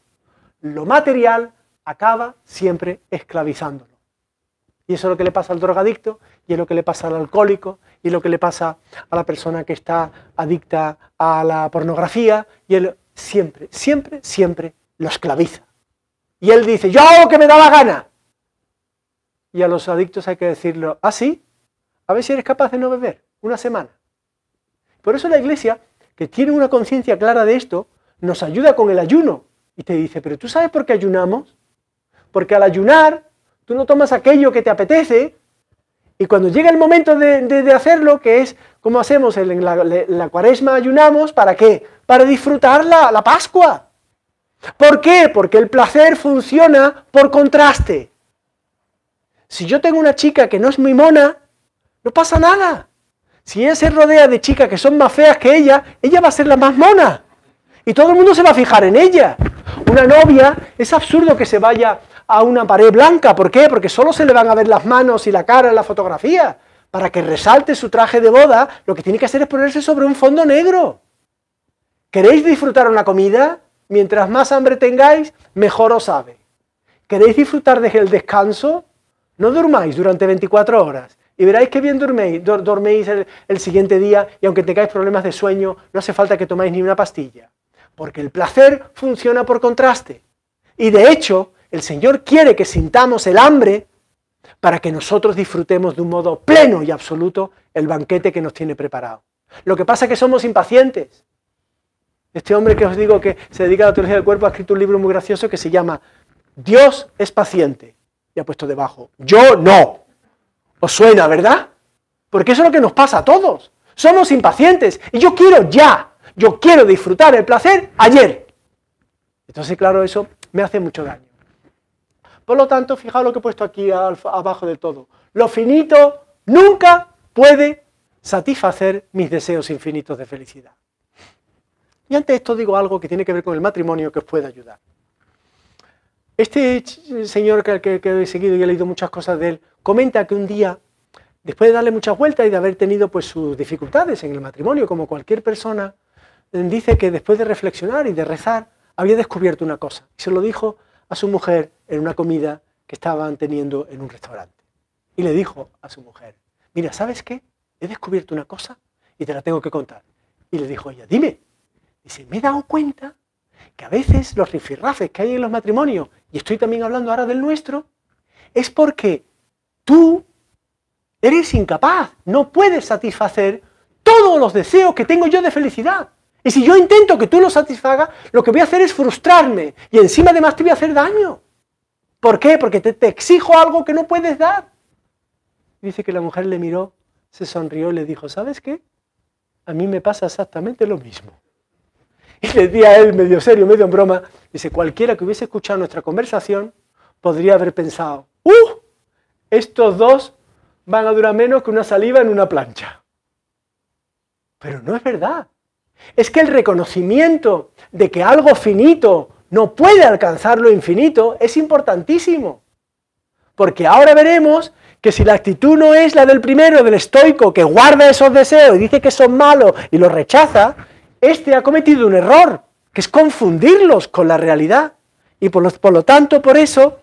Lo material acaba siempre esclavizándolo. Y eso es lo que le pasa al drogadicto, y es lo que le pasa al alcohólico, y lo que le pasa a la persona que está adicta a la pornografía, y él siempre, siempre, siempre lo esclaviza. Y él dice, yo hago lo que me da la gana. Y a los adictos hay que decirlo, ¿ah, sí? A ver si eres capaz de no beber una semana. Por eso la iglesia, que tiene una conciencia clara de esto, nos ayuda con el ayuno. Y te dice, pero ¿tú sabes por qué ayunamos? Porque al ayunar, tú no tomas aquello que te apetece. Y cuando llega el momento de, hacerlo, que es como hacemos en la, cuaresma, ayunamos, ¿para qué? Para disfrutar la, la Pascua. ¿Por qué? Porque el placer funciona por contraste. Si yo tengo una chica que no es muy mona, no pasa nada. Si ella se rodea de chicas que son más feas que ella, ella va a ser la más mona. Y todo el mundo se va a fijar en ella. Una novia, es absurdo que se vaya a una pared blanca. ¿Por qué? Porque solo se le van a ver las manos y la cara en la fotografía. Para que resalte su traje de boda, lo que tiene que hacer es ponerse sobre un fondo negro. ¿Queréis disfrutar una comida? Mientras más hambre tengáis, mejor os sabe. ¿Queréis disfrutar del descanso? No durmáis durante 24 horas. Y veréis que bien dorméis, el, siguiente día y aunque tengáis problemas de sueño, no hace falta que tomáis ni una pastilla. Porque el placer funciona por contraste. Y de hecho, el Señor quiere que sintamos el hambre para que nosotros disfrutemos de un modo pleno y absoluto el banquete que nos tiene preparado. Lo que pasa es que somos impacientes. Este hombre que os digo que se dedica a la teología del cuerpo ha escrito un libro muy gracioso que se llama Dios es paciente. Y ha puesto debajo, yo no. ¿Os suena, verdad? Porque eso es lo que nos pasa a todos. Somos impacientes y yo quiero ya. Yo quiero disfrutar el placer ayer. Entonces, claro, eso me hace mucho daño. Por lo tanto, fijaos lo que he puesto aquí abajo de todo. Lo finito nunca puede satisfacer mis deseos infinitos de felicidad. Y de esto digo algo que tiene que ver con el matrimonio que os puede ayudar. Este señor que, que, he seguido y he leído muchas cosas de él, comenta que un día, después de darle muchas vueltas y de haber tenido pues, sus dificultades en el matrimonio, como cualquier persona, eh, dice que después de reflexionar y de rezar, había descubierto una cosa. Y se lo dijo a su mujer en una comida que estaban teniendo en un restaurante. Y le dijo a su mujer, mira, ¿sabes qué? He descubierto una cosa y te la tengo que contar. Y le dijo ella, dime. Dice, me he dado cuenta que a veces los rifirrafes que hay en los matrimonios, y estoy también hablando ahora del nuestro, es porque tú eres incapaz, no puedes satisfacer todos los deseos que tengo yo de felicidad. Y si yo intento que tú los satisfagas, lo que voy a hacer es frustrarme y encima además te voy a hacer daño. ¿Por qué? Porque te, te exijo algo que no puedes dar. Dice que la mujer le miró, se sonrió y le dijo, ¿sabes qué? A mí me pasa exactamente lo mismo. Y decía él, medio serio, medio en broma, dice, cualquiera que hubiese escuchado nuestra conversación podría haber pensado, ¡uh! Estos dos van a durar menos que una saliva en una plancha. Pero no es verdad. Es que el reconocimiento de que algo finito no puede alcanzar lo infinito es importantísimo. Porque ahora veremos que si la actitud no es la del primero, del estoico, que guarda esos deseos y dice que son malos y los rechaza, este ha cometido un error, que es confundirlos con la realidad. Y por lo, tanto, por eso,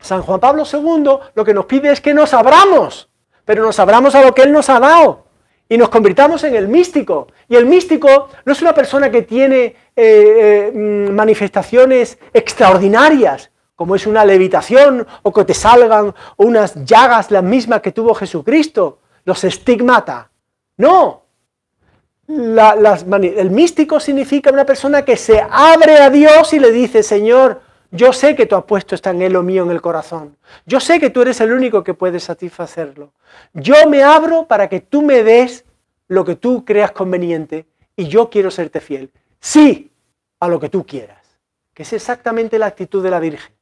San Juan Pablo II lo que nos pide es que nos abramos, pero nos abramos a lo que Él nos ha dado y nos convirtamos en el místico. Y el místico no es una persona que tiene eh, eh, mm, manifestaciones extraordinarias, como es una levitación o que te salgan unas llagas las mismas que tuvo Jesucristo, los estigmata. No, el místico significa una persona que se abre a Dios y le dice, Señor, yo sé que tú has puesto este anhelo mío en el corazón. Yo sé que tú eres el único que puede satisfacerlo. Yo me abro para que tú me des lo que tú creas conveniente y yo quiero serte fiel. Sí, a lo que tú quieras. Que es exactamente la actitud de la Virgen.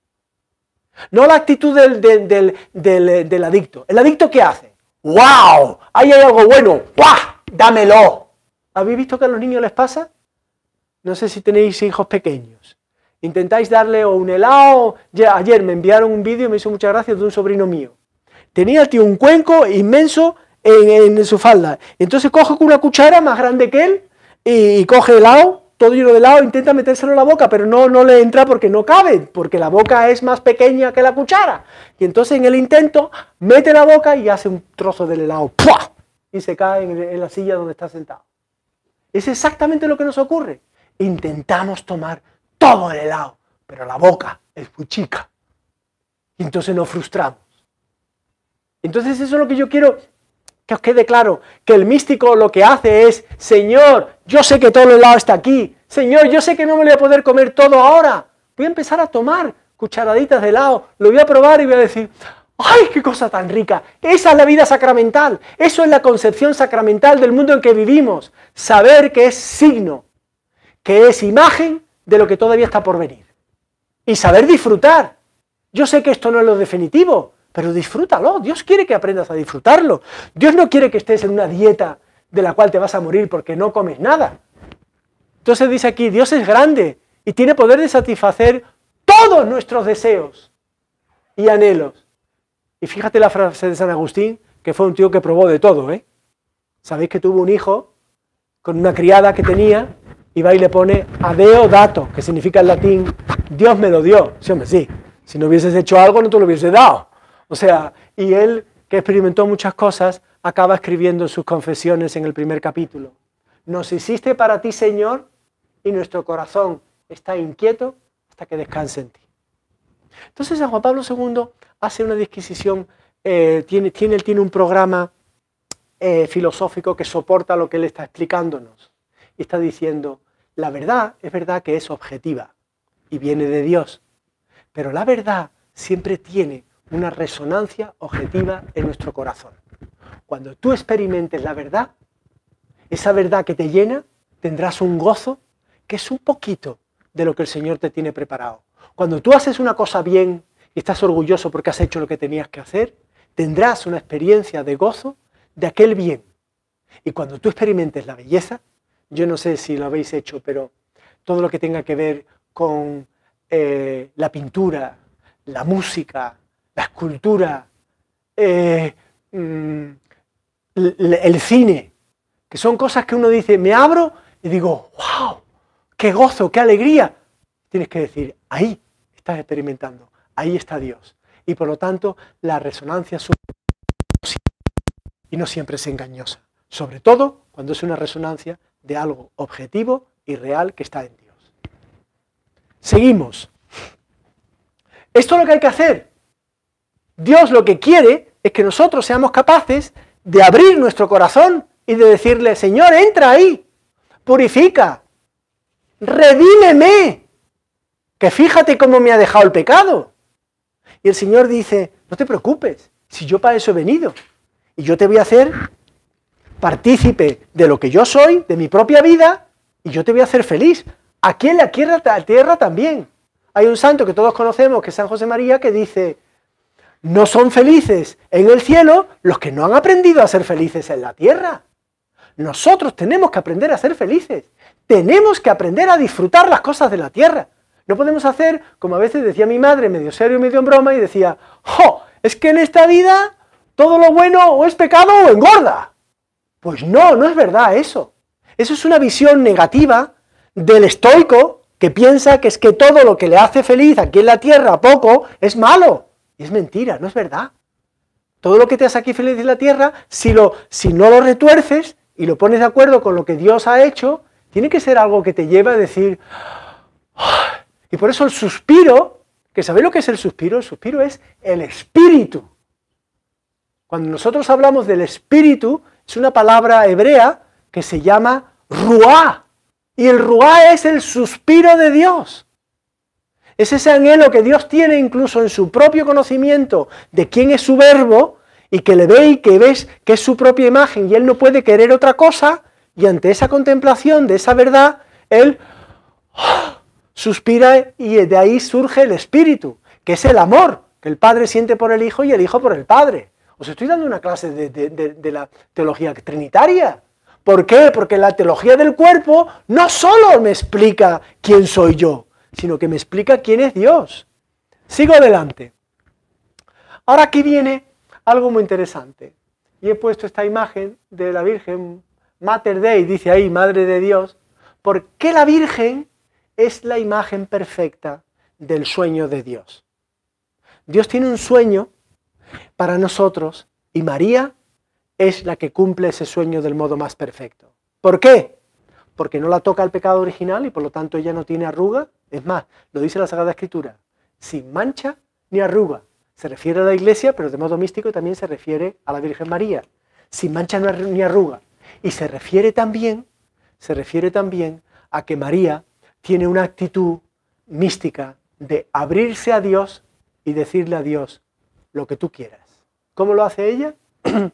No la actitud del, adicto. ¿El adicto qué hace? ¡Wow! Ahí hay algo bueno. ¡Wow! ¡Dámelo! ¿Habéis visto que a los niños les pasa? No sé si tenéis hijos pequeños. Intentáis darle un helado. ayer me enviaron un vídeo, me hizo muchas gracias, de un sobrino mío. Tenía el tío un cuenco inmenso en, su falda. Entonces coge con una cuchara más grande que él y, coge helado, todo lleno de helado, intenta metérselo en la boca, pero no, no le entra porque no cabe, porque la boca es más pequeña que la cuchara. Y entonces en el intento mete la boca y hace un trozo del helado. Y se cae en la silla donde está sentado. Es exactamente lo que nos ocurre. Intentamos tomar todo el helado, pero la boca es muy chica. Y entonces nos frustramos. Entonces eso es lo que yo quiero que os quede claro, que el místico lo que hace es, Señor, yo sé que todo el helado está aquí, Señor, yo sé que no me voy a poder comer todo ahora, voy a empezar a tomar cucharaditas de helado, lo voy a probar y voy a decir, ¡Ay, qué cosa tan rica! Esa es la vida sacramental, eso es la concepción sacramental del mundo en que vivimos. Saber que es signo, que es imagen de lo que todavía está por venir. Y saber disfrutar. Yo sé que esto no es lo definitivo, pero disfrútalo. Dios quiere que aprendas a disfrutarlo. Dios no quiere que estés en una dieta de la cual te vas a morir porque no comes nada. Entonces dice aquí, Dios es grande y tiene poder de satisfacer todos nuestros deseos y anhelos. Y fíjate la frase de San Agustín, que fue un tío que probó de todo, ¿eh? Sabéis que tuvo un hijo con una criada que tenía y va y le pone adeo dato, que significa en latín Dios me lo dio. Sí, hombre, sí. Si no hubieses hecho algo, no te lo hubiese dado. O sea, y él, que experimentó muchas cosas, acaba escribiendo sus confesiones en el primer capítulo. Nos hiciste para ti, Señor, y nuestro corazón está inquieto hasta que descanse en ti. Entonces, San Juan Pablo II hace una disquisición, eh, tiene, tiene un programa eh, filosófico que soporta lo que él está explicándonos. Y está diciendo, la verdad es verdad que es objetiva y viene de Dios, pero la verdad siempre tiene una resonancia objetiva en nuestro corazón. Cuando tú experimentes la verdad, esa verdad que te llena, tendrás un gozo que es un poquito de lo que el Señor te tiene preparado. Cuando tú haces una cosa bien y estás orgulloso porque has hecho lo que tenías que hacer, tendrás una experiencia de gozo de aquel bien. Y cuando tú experimentes la belleza, yo no sé si lo habéis hecho, pero todo lo que tenga que ver con eh, la pintura, la música, la escultura, eh, mm, el cine, que son cosas que uno dice, me abro y digo, wow, qué gozo, qué alegría. Tienes que decir, ahí estás experimentando ahí está Dios. Y por lo tanto, la resonancia es y no siempre es engañosa, sobre todo cuando es una resonancia de algo objetivo y real que está en Dios. Seguimos. Esto es lo que hay que hacer. Dios lo que quiere es que nosotros seamos capaces de abrir nuestro corazón y de decirle, Señor, entra ahí, purifica, redímeme, que fíjate cómo me ha dejado el pecado. Y el Señor dice, no te preocupes, si yo para eso he venido. Y yo te voy a hacer partícipe de lo que yo soy, de mi propia vida, y yo te voy a hacer feliz. Aquí en la tierra, la tierra también. Hay un santo que todos conocemos, que es San José María, que dice, no son felices en el cielo los que no han aprendido a ser felices en la tierra. Nosotros tenemos que aprender a ser felices. Tenemos que aprender a disfrutar las cosas de la tierra. No podemos hacer, como a veces decía mi madre, medio serio, medio en broma, y decía, ¡jo! Es que en esta vida todo lo bueno o es pecado o engorda. Pues no, no es verdad eso. Eso es una visión negativa del estoico que piensa que es que todo lo que le hace feliz aquí en la tierra poco es malo. Y es mentira, no es verdad. Todo lo que te hace aquí feliz en la tierra, si, lo, si no lo retuerces y lo pones de acuerdo con lo que Dios ha hecho, tiene que ser algo que te lleva a decir, ah, y por eso el suspiro, que sabéis lo que es el suspiro, el suspiro es el espíritu. Cuando nosotros hablamos del espíritu, es una palabra hebrea que se llama ruá. Y el ruá es el suspiro de Dios. Es ese anhelo que Dios tiene incluso en su propio conocimiento de quién es su verbo y que le ve y que ves que es su propia imagen y él no puede querer otra cosa. Y ante esa contemplación de esa verdad, él suspira y de ahí surge el espíritu, que es el amor que el padre siente por el hijo y el hijo por el padre. Os estoy dando una clase de, la teología trinitaria. ¿Por qué? Porque la teología del cuerpo no solo me explica quién soy yo, sino que me explica quién es Dios. Sigo adelante. Ahora aquí viene algo muy interesante. Y he puesto esta imagen de la Virgen, Mater Dei, dice ahí, Madre de Dios, ¿por qué la Virgen es la imagen perfecta del sueño de Dios. Dios tiene un sueño para nosotros y María es la que cumple ese sueño del modo más perfecto. ¿Por qué? Porque no la toca el pecado original y por lo tanto ella no tiene arruga. Es más, lo dice la Sagrada Escritura, sin mancha ni arruga. Se refiere a la iglesia, pero de modo místico también se refiere a la Virgen María, sin mancha ni arruga. Y se refiere también, se refiere también a que María tiene una actitud mística de abrirse a Dios y decirle a Dios lo que tú quieras. ¿Cómo lo hace ella?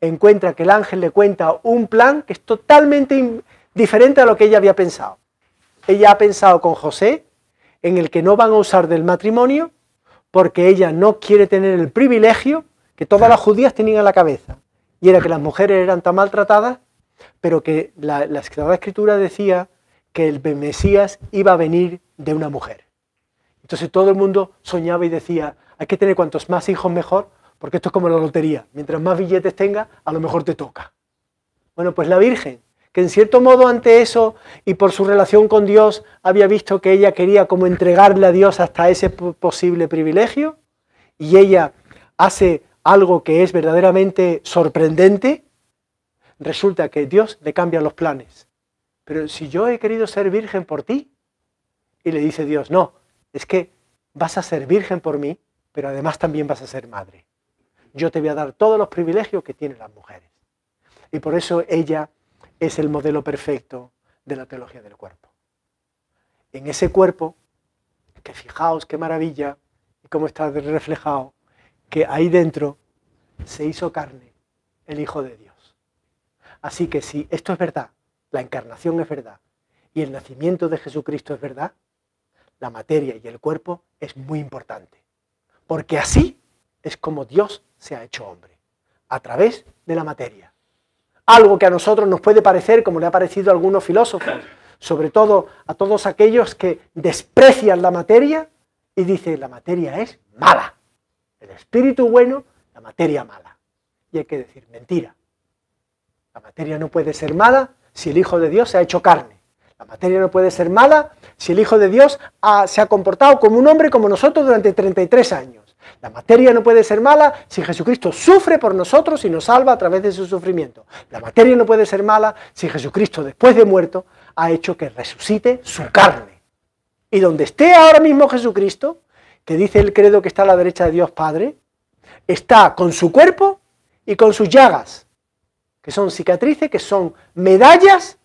Encuentra que el ángel le cuenta un plan que es totalmente diferente a lo que ella había pensado. Ella ha pensado con José en el que no van a usar del matrimonio porque ella no quiere tener el privilegio que todas las judías tenían en la cabeza. Y era que las mujeres eran tan maltratadas, pero que la, Escritura decía que el Mesías iba a venir de una mujer. Entonces todo el mundo soñaba y decía, hay que tener cuantos más hijos mejor, porque esto es como la lotería, mientras más billetes tenga, a lo mejor te toca. Bueno, pues la Virgen, que en cierto modo ante eso y por su relación con Dios había visto que ella quería como entregarle a Dios hasta ese posible privilegio, y ella hace algo que es verdaderamente sorprendente, resulta que Dios le cambia los planes pero si yo he querido ser virgen por ti, y le dice Dios, no, es que vas a ser virgen por mí, pero además también vas a ser madre. Yo te voy a dar todos los privilegios que tienen las mujeres. Y por eso ella es el modelo perfecto de la teología del cuerpo. En ese cuerpo, que fijaos qué maravilla, y cómo está reflejado, que ahí dentro se hizo carne el Hijo de Dios. Así que si esto es verdad, la encarnación es verdad y el nacimiento de Jesucristo es verdad, la materia y el cuerpo es muy importante. Porque así es como Dios se ha hecho hombre, a través de la materia. Algo que a nosotros nos puede parecer, como le ha parecido a algunos filósofos, sobre todo a todos aquellos que desprecian la materia y dicen la materia es mala. El espíritu bueno, la materia mala. Y hay que decir, mentira. La materia no puede ser mala si el Hijo de Dios se ha hecho carne. La materia no puede ser mala si el Hijo de Dios se ha comportado como un hombre como nosotros durante 33 años. La materia no puede ser mala si Jesucristo sufre por nosotros y nos salva a través de su sufrimiento. La materia no puede ser mala si Jesucristo después de muerto ha hecho que resucite su carne. Y donde esté ahora mismo Jesucristo, que dice el credo que está a la derecha de Dios Padre, está con su cuerpo y con sus llagas que son cicatrices, que son medallas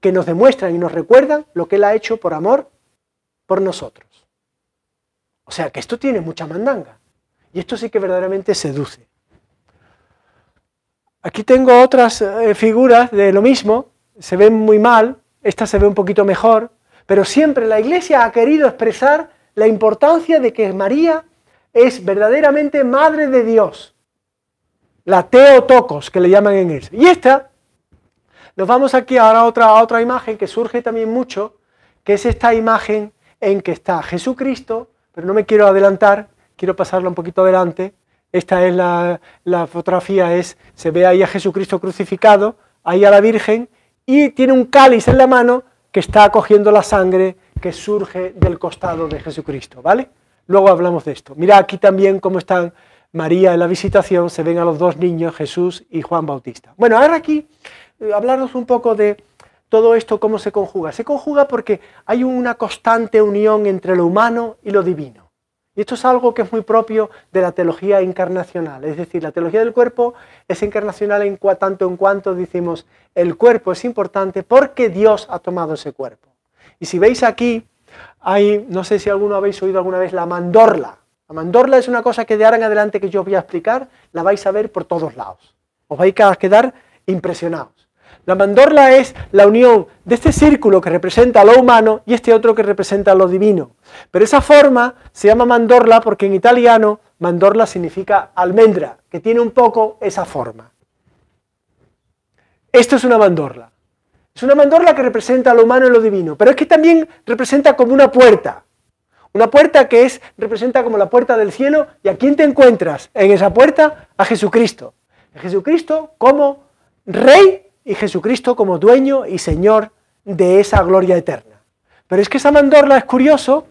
que nos demuestran y nos recuerdan lo que Él ha hecho por amor por nosotros. O sea que esto tiene mucha mandanga. Y esto sí que verdaderamente seduce. Aquí tengo otras eh, figuras de lo mismo, se ven muy mal, esta se ve un poquito mejor, pero siempre la Iglesia ha querido expresar la importancia de que María es verdaderamente madre de Dios la Teotocos, que le llaman en inglés. Y esta, nos vamos aquí ahora a otra, otra imagen que surge también mucho, que es esta imagen en que está Jesucristo, pero no me quiero adelantar, quiero pasarla un poquito adelante. Esta es la, la fotografía, es, se ve ahí a Jesucristo crucificado, ahí a la Virgen, y tiene un cáliz en la mano que está cogiendo la sangre que surge del costado de Jesucristo, ¿vale? Luego hablamos de esto. Mira aquí también cómo están María en la visitación, se ven a los dos niños, Jesús y Juan Bautista. Bueno, ahora aquí eh, hablaros un poco de todo esto, cómo se conjuga. Se conjuga porque hay una constante unión entre lo humano y lo divino. Y esto es algo que es muy propio de la teología encarnacional. Es decir, la teología del cuerpo es encarnacional en tanto en cuanto decimos el cuerpo es importante porque Dios ha tomado ese cuerpo. Y si veis aquí, hay, no sé si alguno habéis oído alguna vez la mandorla. La mandorla es una cosa que de ahora en adelante que yo voy a explicar, la vais a ver por todos lados. Os vais a quedar impresionados. La mandorla es la unión de este círculo que representa lo humano y este otro que representa lo divino. Pero esa forma se llama mandorla porque en italiano mandorla significa almendra, que tiene un poco esa forma. Esto es una mandorla. Es una mandorla que representa lo humano y lo divino, pero es que también representa como una puerta. Una puerta que es, representa como la puerta del cielo. ¿Y a quién te encuentras en esa puerta? A Jesucristo. Jesucristo como Rey y Jesucristo como dueño y Señor de esa gloria eterna. Pero es que esa mandorla es curioso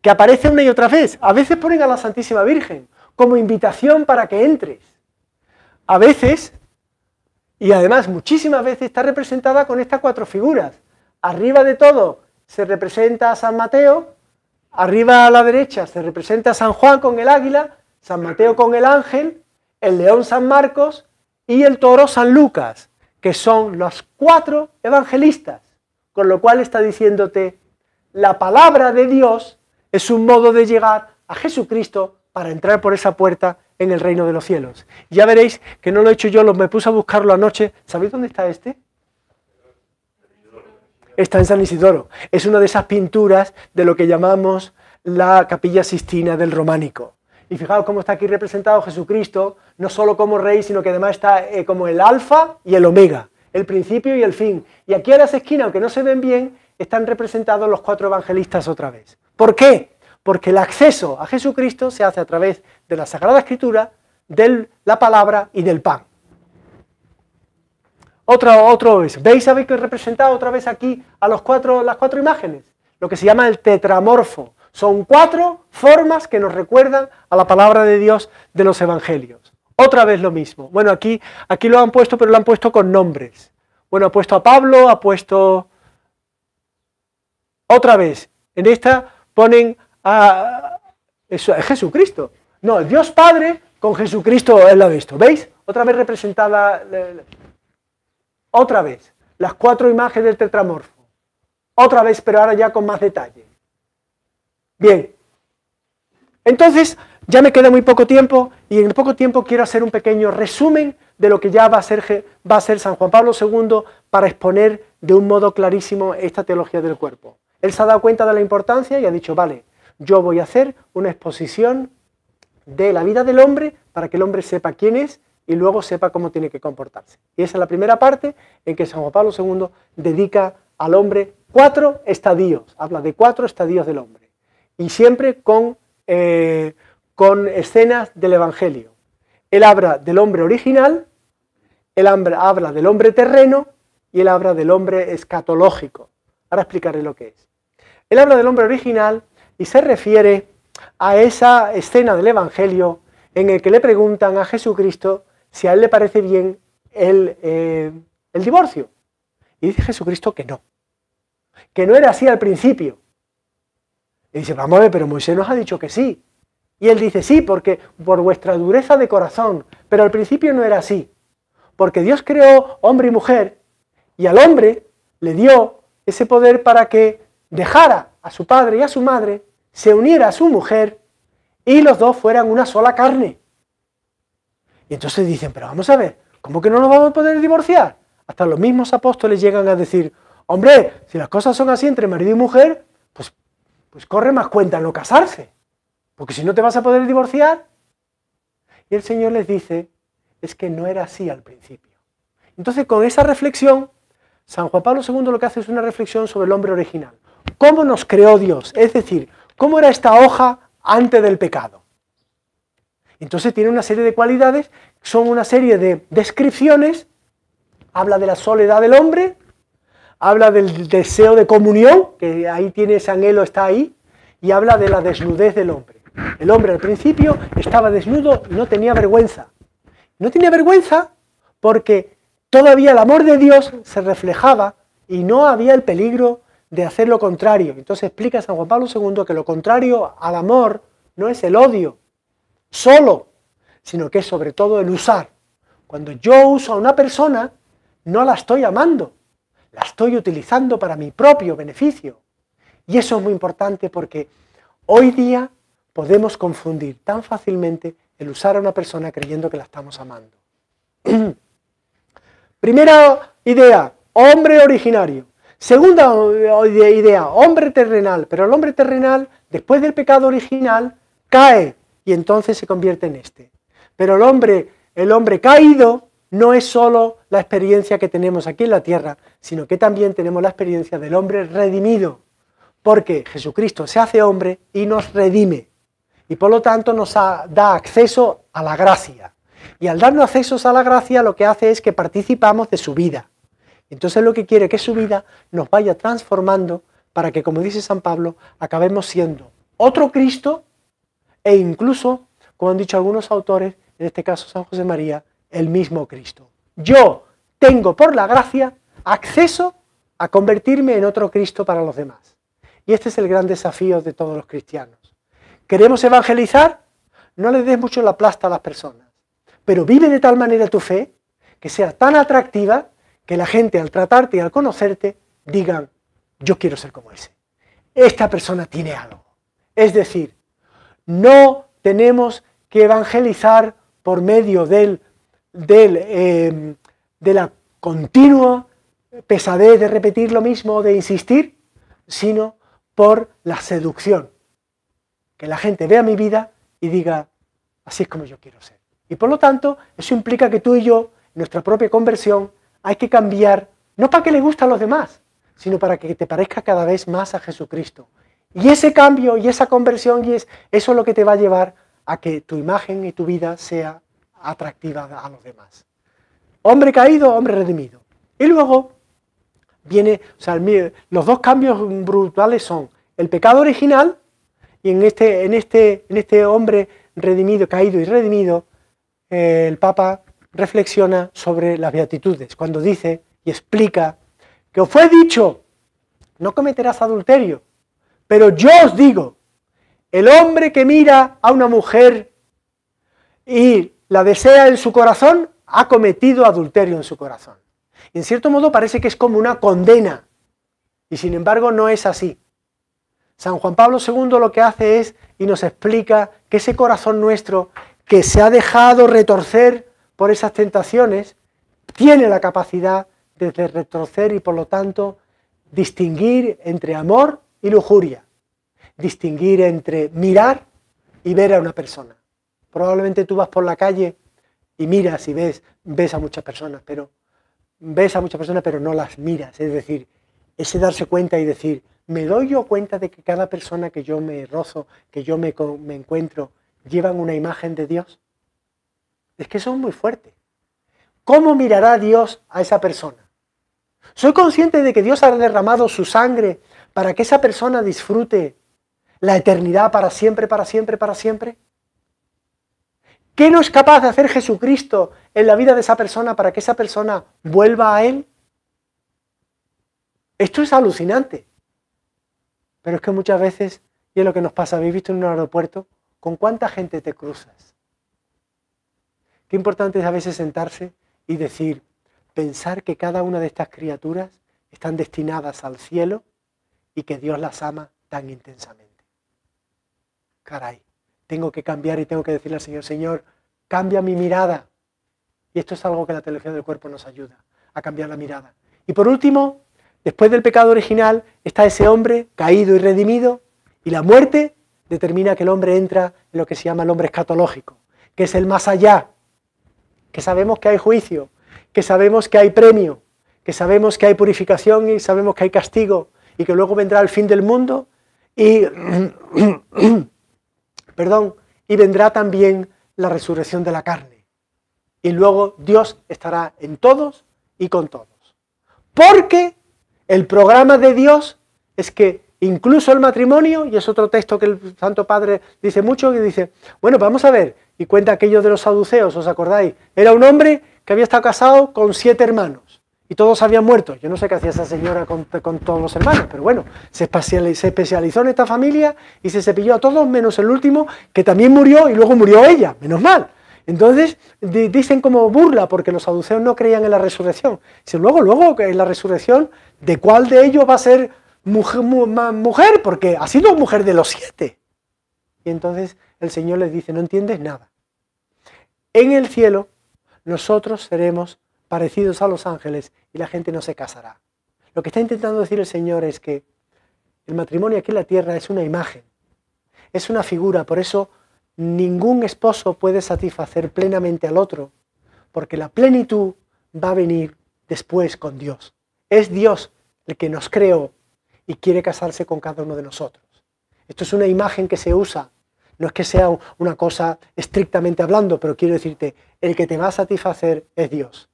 que aparece una y otra vez. A veces ponen a la Santísima Virgen como invitación para que entres. A veces, y además muchísimas veces, está representada con estas cuatro figuras. Arriba de todo se representa a San Mateo, Arriba a la derecha se representa San Juan con el águila, San Mateo con el ángel, el león San Marcos y el toro San Lucas, que son los cuatro evangelistas. Con lo cual está diciéndote, la palabra de Dios es un modo de llegar a Jesucristo para entrar por esa puerta en el reino de los cielos. Ya veréis que no lo he hecho yo, me puse a buscarlo anoche. ¿Sabéis dónde está este? está en San Isidoro. Es una de esas pinturas de lo que llamamos la capilla sistina del románico. Y fijaos cómo está aquí representado Jesucristo, no solo como rey, sino que además está eh, como el alfa y el omega, el principio y el fin. Y aquí a las esquinas, aunque no se ven bien, están representados los cuatro evangelistas otra vez. ¿Por qué? Porque el acceso a Jesucristo se hace a través de la Sagrada Escritura, de la palabra y del pan. Otra, otro vez. ¿Veis? Habéis representado otra vez aquí a los cuatro, las cuatro imágenes. Lo que se llama el tetramorfo. Son cuatro formas que nos recuerdan a la palabra de Dios de los evangelios. Otra vez lo mismo. Bueno, aquí, aquí lo han puesto, pero lo han puesto con nombres. Bueno, ha puesto a Pablo, ha puesto... Otra vez, en esta ponen a, Jesucristo. No, Dios Padre con Jesucristo él lo ha visto. ¿Veis? Otra vez representada... Otra vez, las cuatro imágenes del tetramorfo. Otra vez, pero ahora ya con más detalle. Bien. Entonces, ya me queda muy poco tiempo y en poco tiempo quiero hacer un pequeño resumen de lo que ya va a ser, va a ser San Juan Pablo II para exponer de un modo clarísimo esta teología del cuerpo. Él se ha dado cuenta de la importancia y ha dicho, vale, yo voy a hacer una exposición de la vida del hombre para que el hombre sepa quién es y luego sepa cómo tiene que comportarse. Y esa es la primera parte en que San Pablo II dedica al hombre cuatro estadios, habla de cuatro estadios del hombre, y siempre con, eh, con escenas del Evangelio. Él habla del hombre original, él habla del hombre terreno y él habla del hombre escatológico. Ahora explicaré lo que es. Él habla del hombre original y se refiere a esa escena del Evangelio en el que le preguntan a Jesucristo si a él le parece bien eh, el, divorcio. Y dice Jesucristo que no, que no era así al principio. Y dice, vamos a ver, pero Moisés nos ha dicho que sí. Y él dice, sí, porque por vuestra dureza de corazón, pero al principio no era así. Porque Dios creó hombre y mujer, y al hombre le dio ese poder para que dejara a su padre y a su madre, se uniera a su mujer, y los dos fueran una sola carne. Y entonces dicen, pero vamos a ver, ¿cómo que no nos vamos a poder divorciar? Hasta los mismos apóstoles llegan a decir, hombre, si las cosas son así entre marido y mujer, pues, pues corre más cuenta no casarse, porque si no te vas a poder divorciar. Y el Señor les dice, es que no era así al principio. Entonces con esa reflexión, San Juan Pablo II lo que hace es una reflexión sobre el hombre original. ¿Cómo nos creó Dios? Es decir, ¿cómo era esta hoja antes del pecado? Entonces tiene una serie de cualidades, son una serie de descripciones, habla de la soledad del hombre, habla del deseo de comunión, que ahí tiene ese anhelo, está ahí, y habla de la desnudez del hombre. El hombre al principio estaba desnudo, y no tenía vergüenza. No tenía vergüenza porque todavía el amor de Dios se reflejaba y no había el peligro de hacer lo contrario. Entonces explica San Juan Pablo II que lo contrario al amor no es el odio, solo, sino que es sobre todo el usar. Cuando yo uso a una persona, no la estoy amando, la estoy utilizando para mi propio beneficio. Y eso es muy importante porque hoy día podemos confundir tan fácilmente el usar a una persona creyendo que la estamos amando. Primera idea, hombre originario. Segunda idea, hombre terrenal. Pero el hombre terrenal, después del pecado original, cae y entonces se convierte en este. Pero el hombre, el hombre caído, no es solo la experiencia que tenemos aquí en la tierra, sino que también tenemos la experiencia del hombre redimido, porque Jesucristo se hace hombre y nos redime, y por lo tanto nos da acceso a la gracia. Y al darnos acceso a la gracia, lo que hace es que participamos de su vida. Entonces lo que quiere es que su vida nos vaya transformando para que, como dice San Pablo, acabemos siendo otro Cristo e incluso, como han dicho algunos autores, en este caso San José María, el mismo Cristo. Yo tengo por la gracia acceso a convertirme en otro Cristo para los demás. Y este es el gran desafío de todos los cristianos. ¿Queremos evangelizar? No le des mucho la plasta a las personas, pero vive de tal manera tu fe que sea tan atractiva que la gente al tratarte y al conocerte digan, yo quiero ser como ese. Esta persona tiene algo. Es decir, no tenemos que evangelizar por medio em, de la continua pesadez de repetir lo mismo, de insistir, sino por la seducción. Que la gente vea mi vida y diga, así es como yo quiero ser. Y por lo tanto, eso implica que tú y yo, nuestra propia conversión, hay que cambiar, no para que le guste a los demás, sino para que te parezca cada vez más a Jesucristo. Y ese cambio y esa conversión, y es, eso es lo que te va a llevar a que tu imagen y tu vida sea atractiva a los demás. Hombre caído, hombre redimido. Y luego viene, o los dos cambios brutales son el pecado original y en este, en este, en este hombre redimido, caído y redimido, eh, el Papa reflexiona sobre las beatitudes cuando dice y explica que os fue dicho, no cometerás adulterio, pero yo os digo, el hombre que mira a una mujer y la desea en su corazón, ha cometido adulterio en su corazón. en cierto modo parece que es como una condena. Y sin embargo no es así. San Juan Pablo II lo que hace es y nos explica que ese corazón nuestro que se ha dejado retorcer por esas tentaciones, tiene la capacidad de retorcer y por lo tanto distinguir entre amor y lujuria distinguir entre mirar y ver a una persona. Probablemente tú vas por la calle y miras y ves, ves a muchas personas, pero ves a muchas personas pero no las miras. Es decir, ese darse cuenta y decir, me doy yo cuenta de que cada persona que yo me rozo, que yo me, me encuentro, llevan una imagen de Dios. Es que eso es muy fuerte. ¿Cómo mirará Dios a esa persona? Soy consciente de que Dios ha derramado su sangre para que esa persona disfrute la eternidad para siempre, para siempre, para siempre? ¿Qué no es capaz de hacer Jesucristo en la vida de esa persona para que esa persona vuelva a Él? Esto es alucinante. Pero es que muchas veces, y es lo que nos pasa, habéis visto en un aeropuerto, ¿con cuánta gente te cruzas? Qué importante es a veces sentarse y decir, pensar que cada una de estas criaturas están destinadas al cielo y que Dios las ama tan intensamente caray, tengo que cambiar y tengo que decirle al Señor, Señor, cambia mi mirada. Y esto es algo que la televisión del cuerpo nos ayuda, a cambiar la mirada. Y por último, después del pecado original, está ese hombre caído y redimido, y la muerte determina que el hombre entra en lo que se llama el hombre escatológico, que es el más allá, que sabemos que hay juicio, que sabemos que hay premio, que sabemos que hay purificación y sabemos que hay castigo, y que luego vendrá el fin del mundo, y perdón, y vendrá también la resurrección de la carne. Y luego Dios estará en todos y con todos. Porque el programa de Dios es que incluso el matrimonio, y es otro texto que el Santo Padre dice mucho, que dice, bueno, vamos a ver, y cuenta aquello de los saduceos, ¿os acordáis? Era un hombre que había estado casado con siete hermanos todos habían muerto. Yo no sé qué hacía esa señora con, todos los hermanos, pero bueno, se especializó, en esta familia y se cepilló a todos menos el último, que también murió y luego murió ella, menos mal. Entonces dicen como burla porque los saduceos no creían en la resurrección. Si luego, luego, en la resurrección, ¿de cuál de ellos va a ser mujer, mujer? Porque ha sido mujer de los siete. Y entonces el Señor les dice, no entiendes nada. En el cielo nosotros seremos parecidos a los ángeles y la gente no se casará. Lo que está intentando decir el Señor es que el matrimonio aquí en la tierra es una imagen, es una figura, por eso ningún esposo puede satisfacer plenamente al otro, porque la plenitud va a venir después con Dios. Es Dios el que nos creó y quiere casarse con cada uno de nosotros. Esto es una imagen que se usa, no es que sea una cosa estrictamente hablando, pero quiero decirte, el que te va a satisfacer es Dios.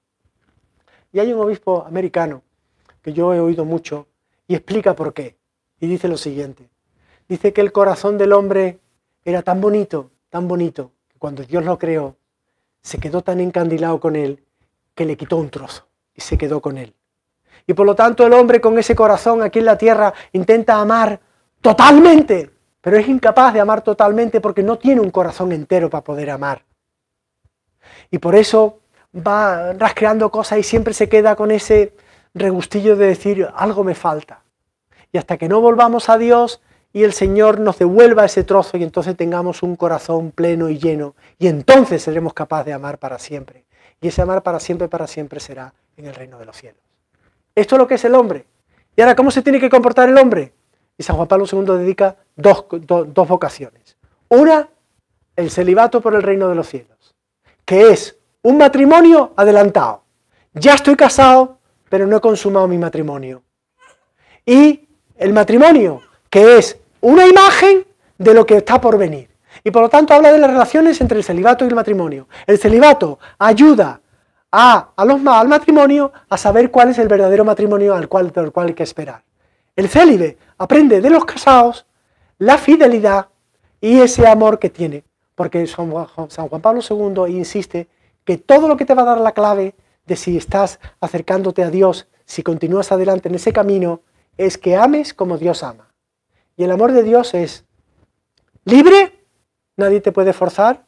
Y hay un obispo americano que yo he oído mucho y explica por qué. Y dice lo siguiente. Dice que el corazón del hombre era tan bonito, tan bonito, que cuando Dios lo creó, se quedó tan encandilado con él que le quitó un trozo y se quedó con él. Y por lo tanto el hombre con ese corazón aquí en la tierra intenta amar totalmente, pero es incapaz de amar totalmente porque no tiene un corazón entero para poder amar. Y por eso va rastreando cosas y siempre se queda con ese regustillo de decir algo me falta. Y hasta que no volvamos a Dios y el Señor nos devuelva ese trozo y entonces tengamos un corazón pleno y lleno y entonces seremos capaces de amar para siempre. Y ese amar para siempre, para siempre será en el reino de los cielos. Esto es lo que es el hombre. Y ahora, ¿cómo se tiene que comportar el hombre? Y San Juan Pablo II dedica dos, dos vocaciones. Una, el celibato por el reino de los cielos, que es un matrimonio adelantado. Ya estoy casado, pero no he consumado mi matrimonio. Y el matrimonio, que es una imagen de lo que está por venir. Y por lo tanto habla de las relaciones entre el celibato y el matrimonio. El celibato ayuda a, al matrimonio a saber cuál es el verdadero matrimonio al cual, al cual hay que esperar. El célibe aprende de los casados la fidelidad y ese amor que tiene, porque San Juan Pablo II insiste que todo lo que te va a dar la clave de si estás acercándote a Dios, si continúas adelante en ese camino, es que ames como Dios ama. Y el amor de Dios es libre, nadie te puede forzar,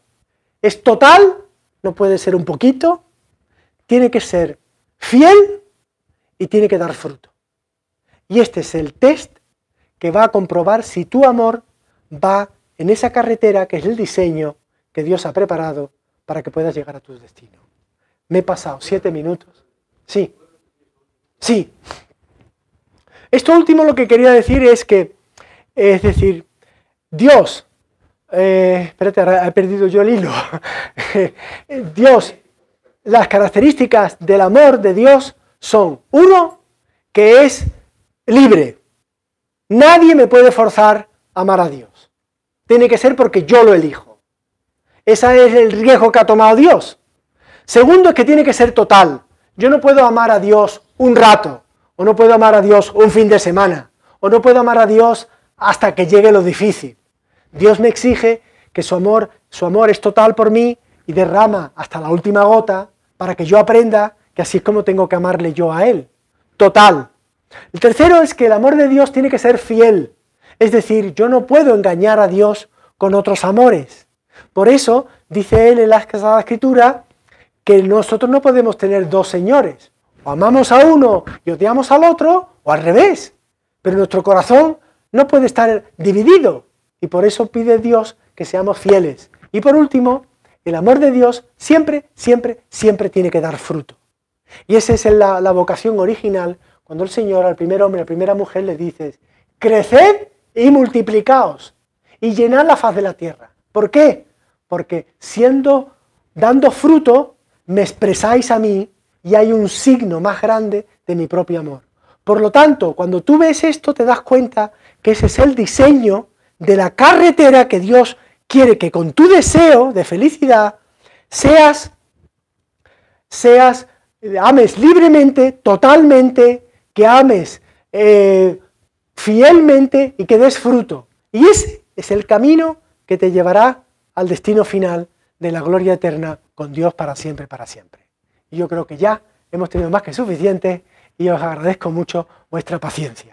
es total, no puede ser un poquito, tiene que ser fiel y tiene que dar fruto. Y este es el test que va a comprobar si tu amor va en esa carretera que es el diseño que Dios ha preparado para que puedas llegar a tu destino. Me he pasado siete minutos. Sí. Sí. Esto último lo que quería decir es que, es decir, Dios, eh, espérate, he perdido yo el hilo. Dios, las características del amor de Dios son, uno, que es libre. Nadie me puede forzar a amar a Dios. Tiene que ser porque yo lo elijo. Ese es el riesgo que ha tomado Dios. Segundo es que tiene que ser total. Yo no puedo amar a Dios un rato, o no puedo amar a Dios un fin de semana, o no puedo amar a Dios hasta que llegue lo difícil. Dios me exige que su amor, su amor es total por mí y derrama hasta la última gota para que yo aprenda que así es como tengo que amarle yo a Él. Total. El tercero es que el amor de Dios tiene que ser fiel. Es decir, yo no puedo engañar a Dios con otros amores. Por eso dice él en la Escritura que nosotros no podemos tener dos señores. O amamos a uno y odiamos al otro, o al revés. Pero nuestro corazón no puede estar dividido. Y por eso pide Dios que seamos fieles. Y por último, el amor de Dios siempre, siempre, siempre tiene que dar fruto. Y esa es la, la vocación original cuando el Señor al primer hombre, a la primera mujer le dice, creced y multiplicaos y llenad la faz de la tierra. ¿Por qué? porque siendo, dando fruto, me expresáis a mí y hay un signo más grande de mi propio amor. Por lo tanto, cuando tú ves esto, te das cuenta que ese es el diseño de la carretera que Dios quiere que con tu deseo de felicidad seas, seas, eh, ames libremente, totalmente, que ames eh, fielmente y que des fruto. Y ese es el camino que te llevará al destino final de la gloria eterna con Dios para siempre, para siempre. Y yo creo que ya hemos tenido más que suficiente y os agradezco mucho vuestra paciencia.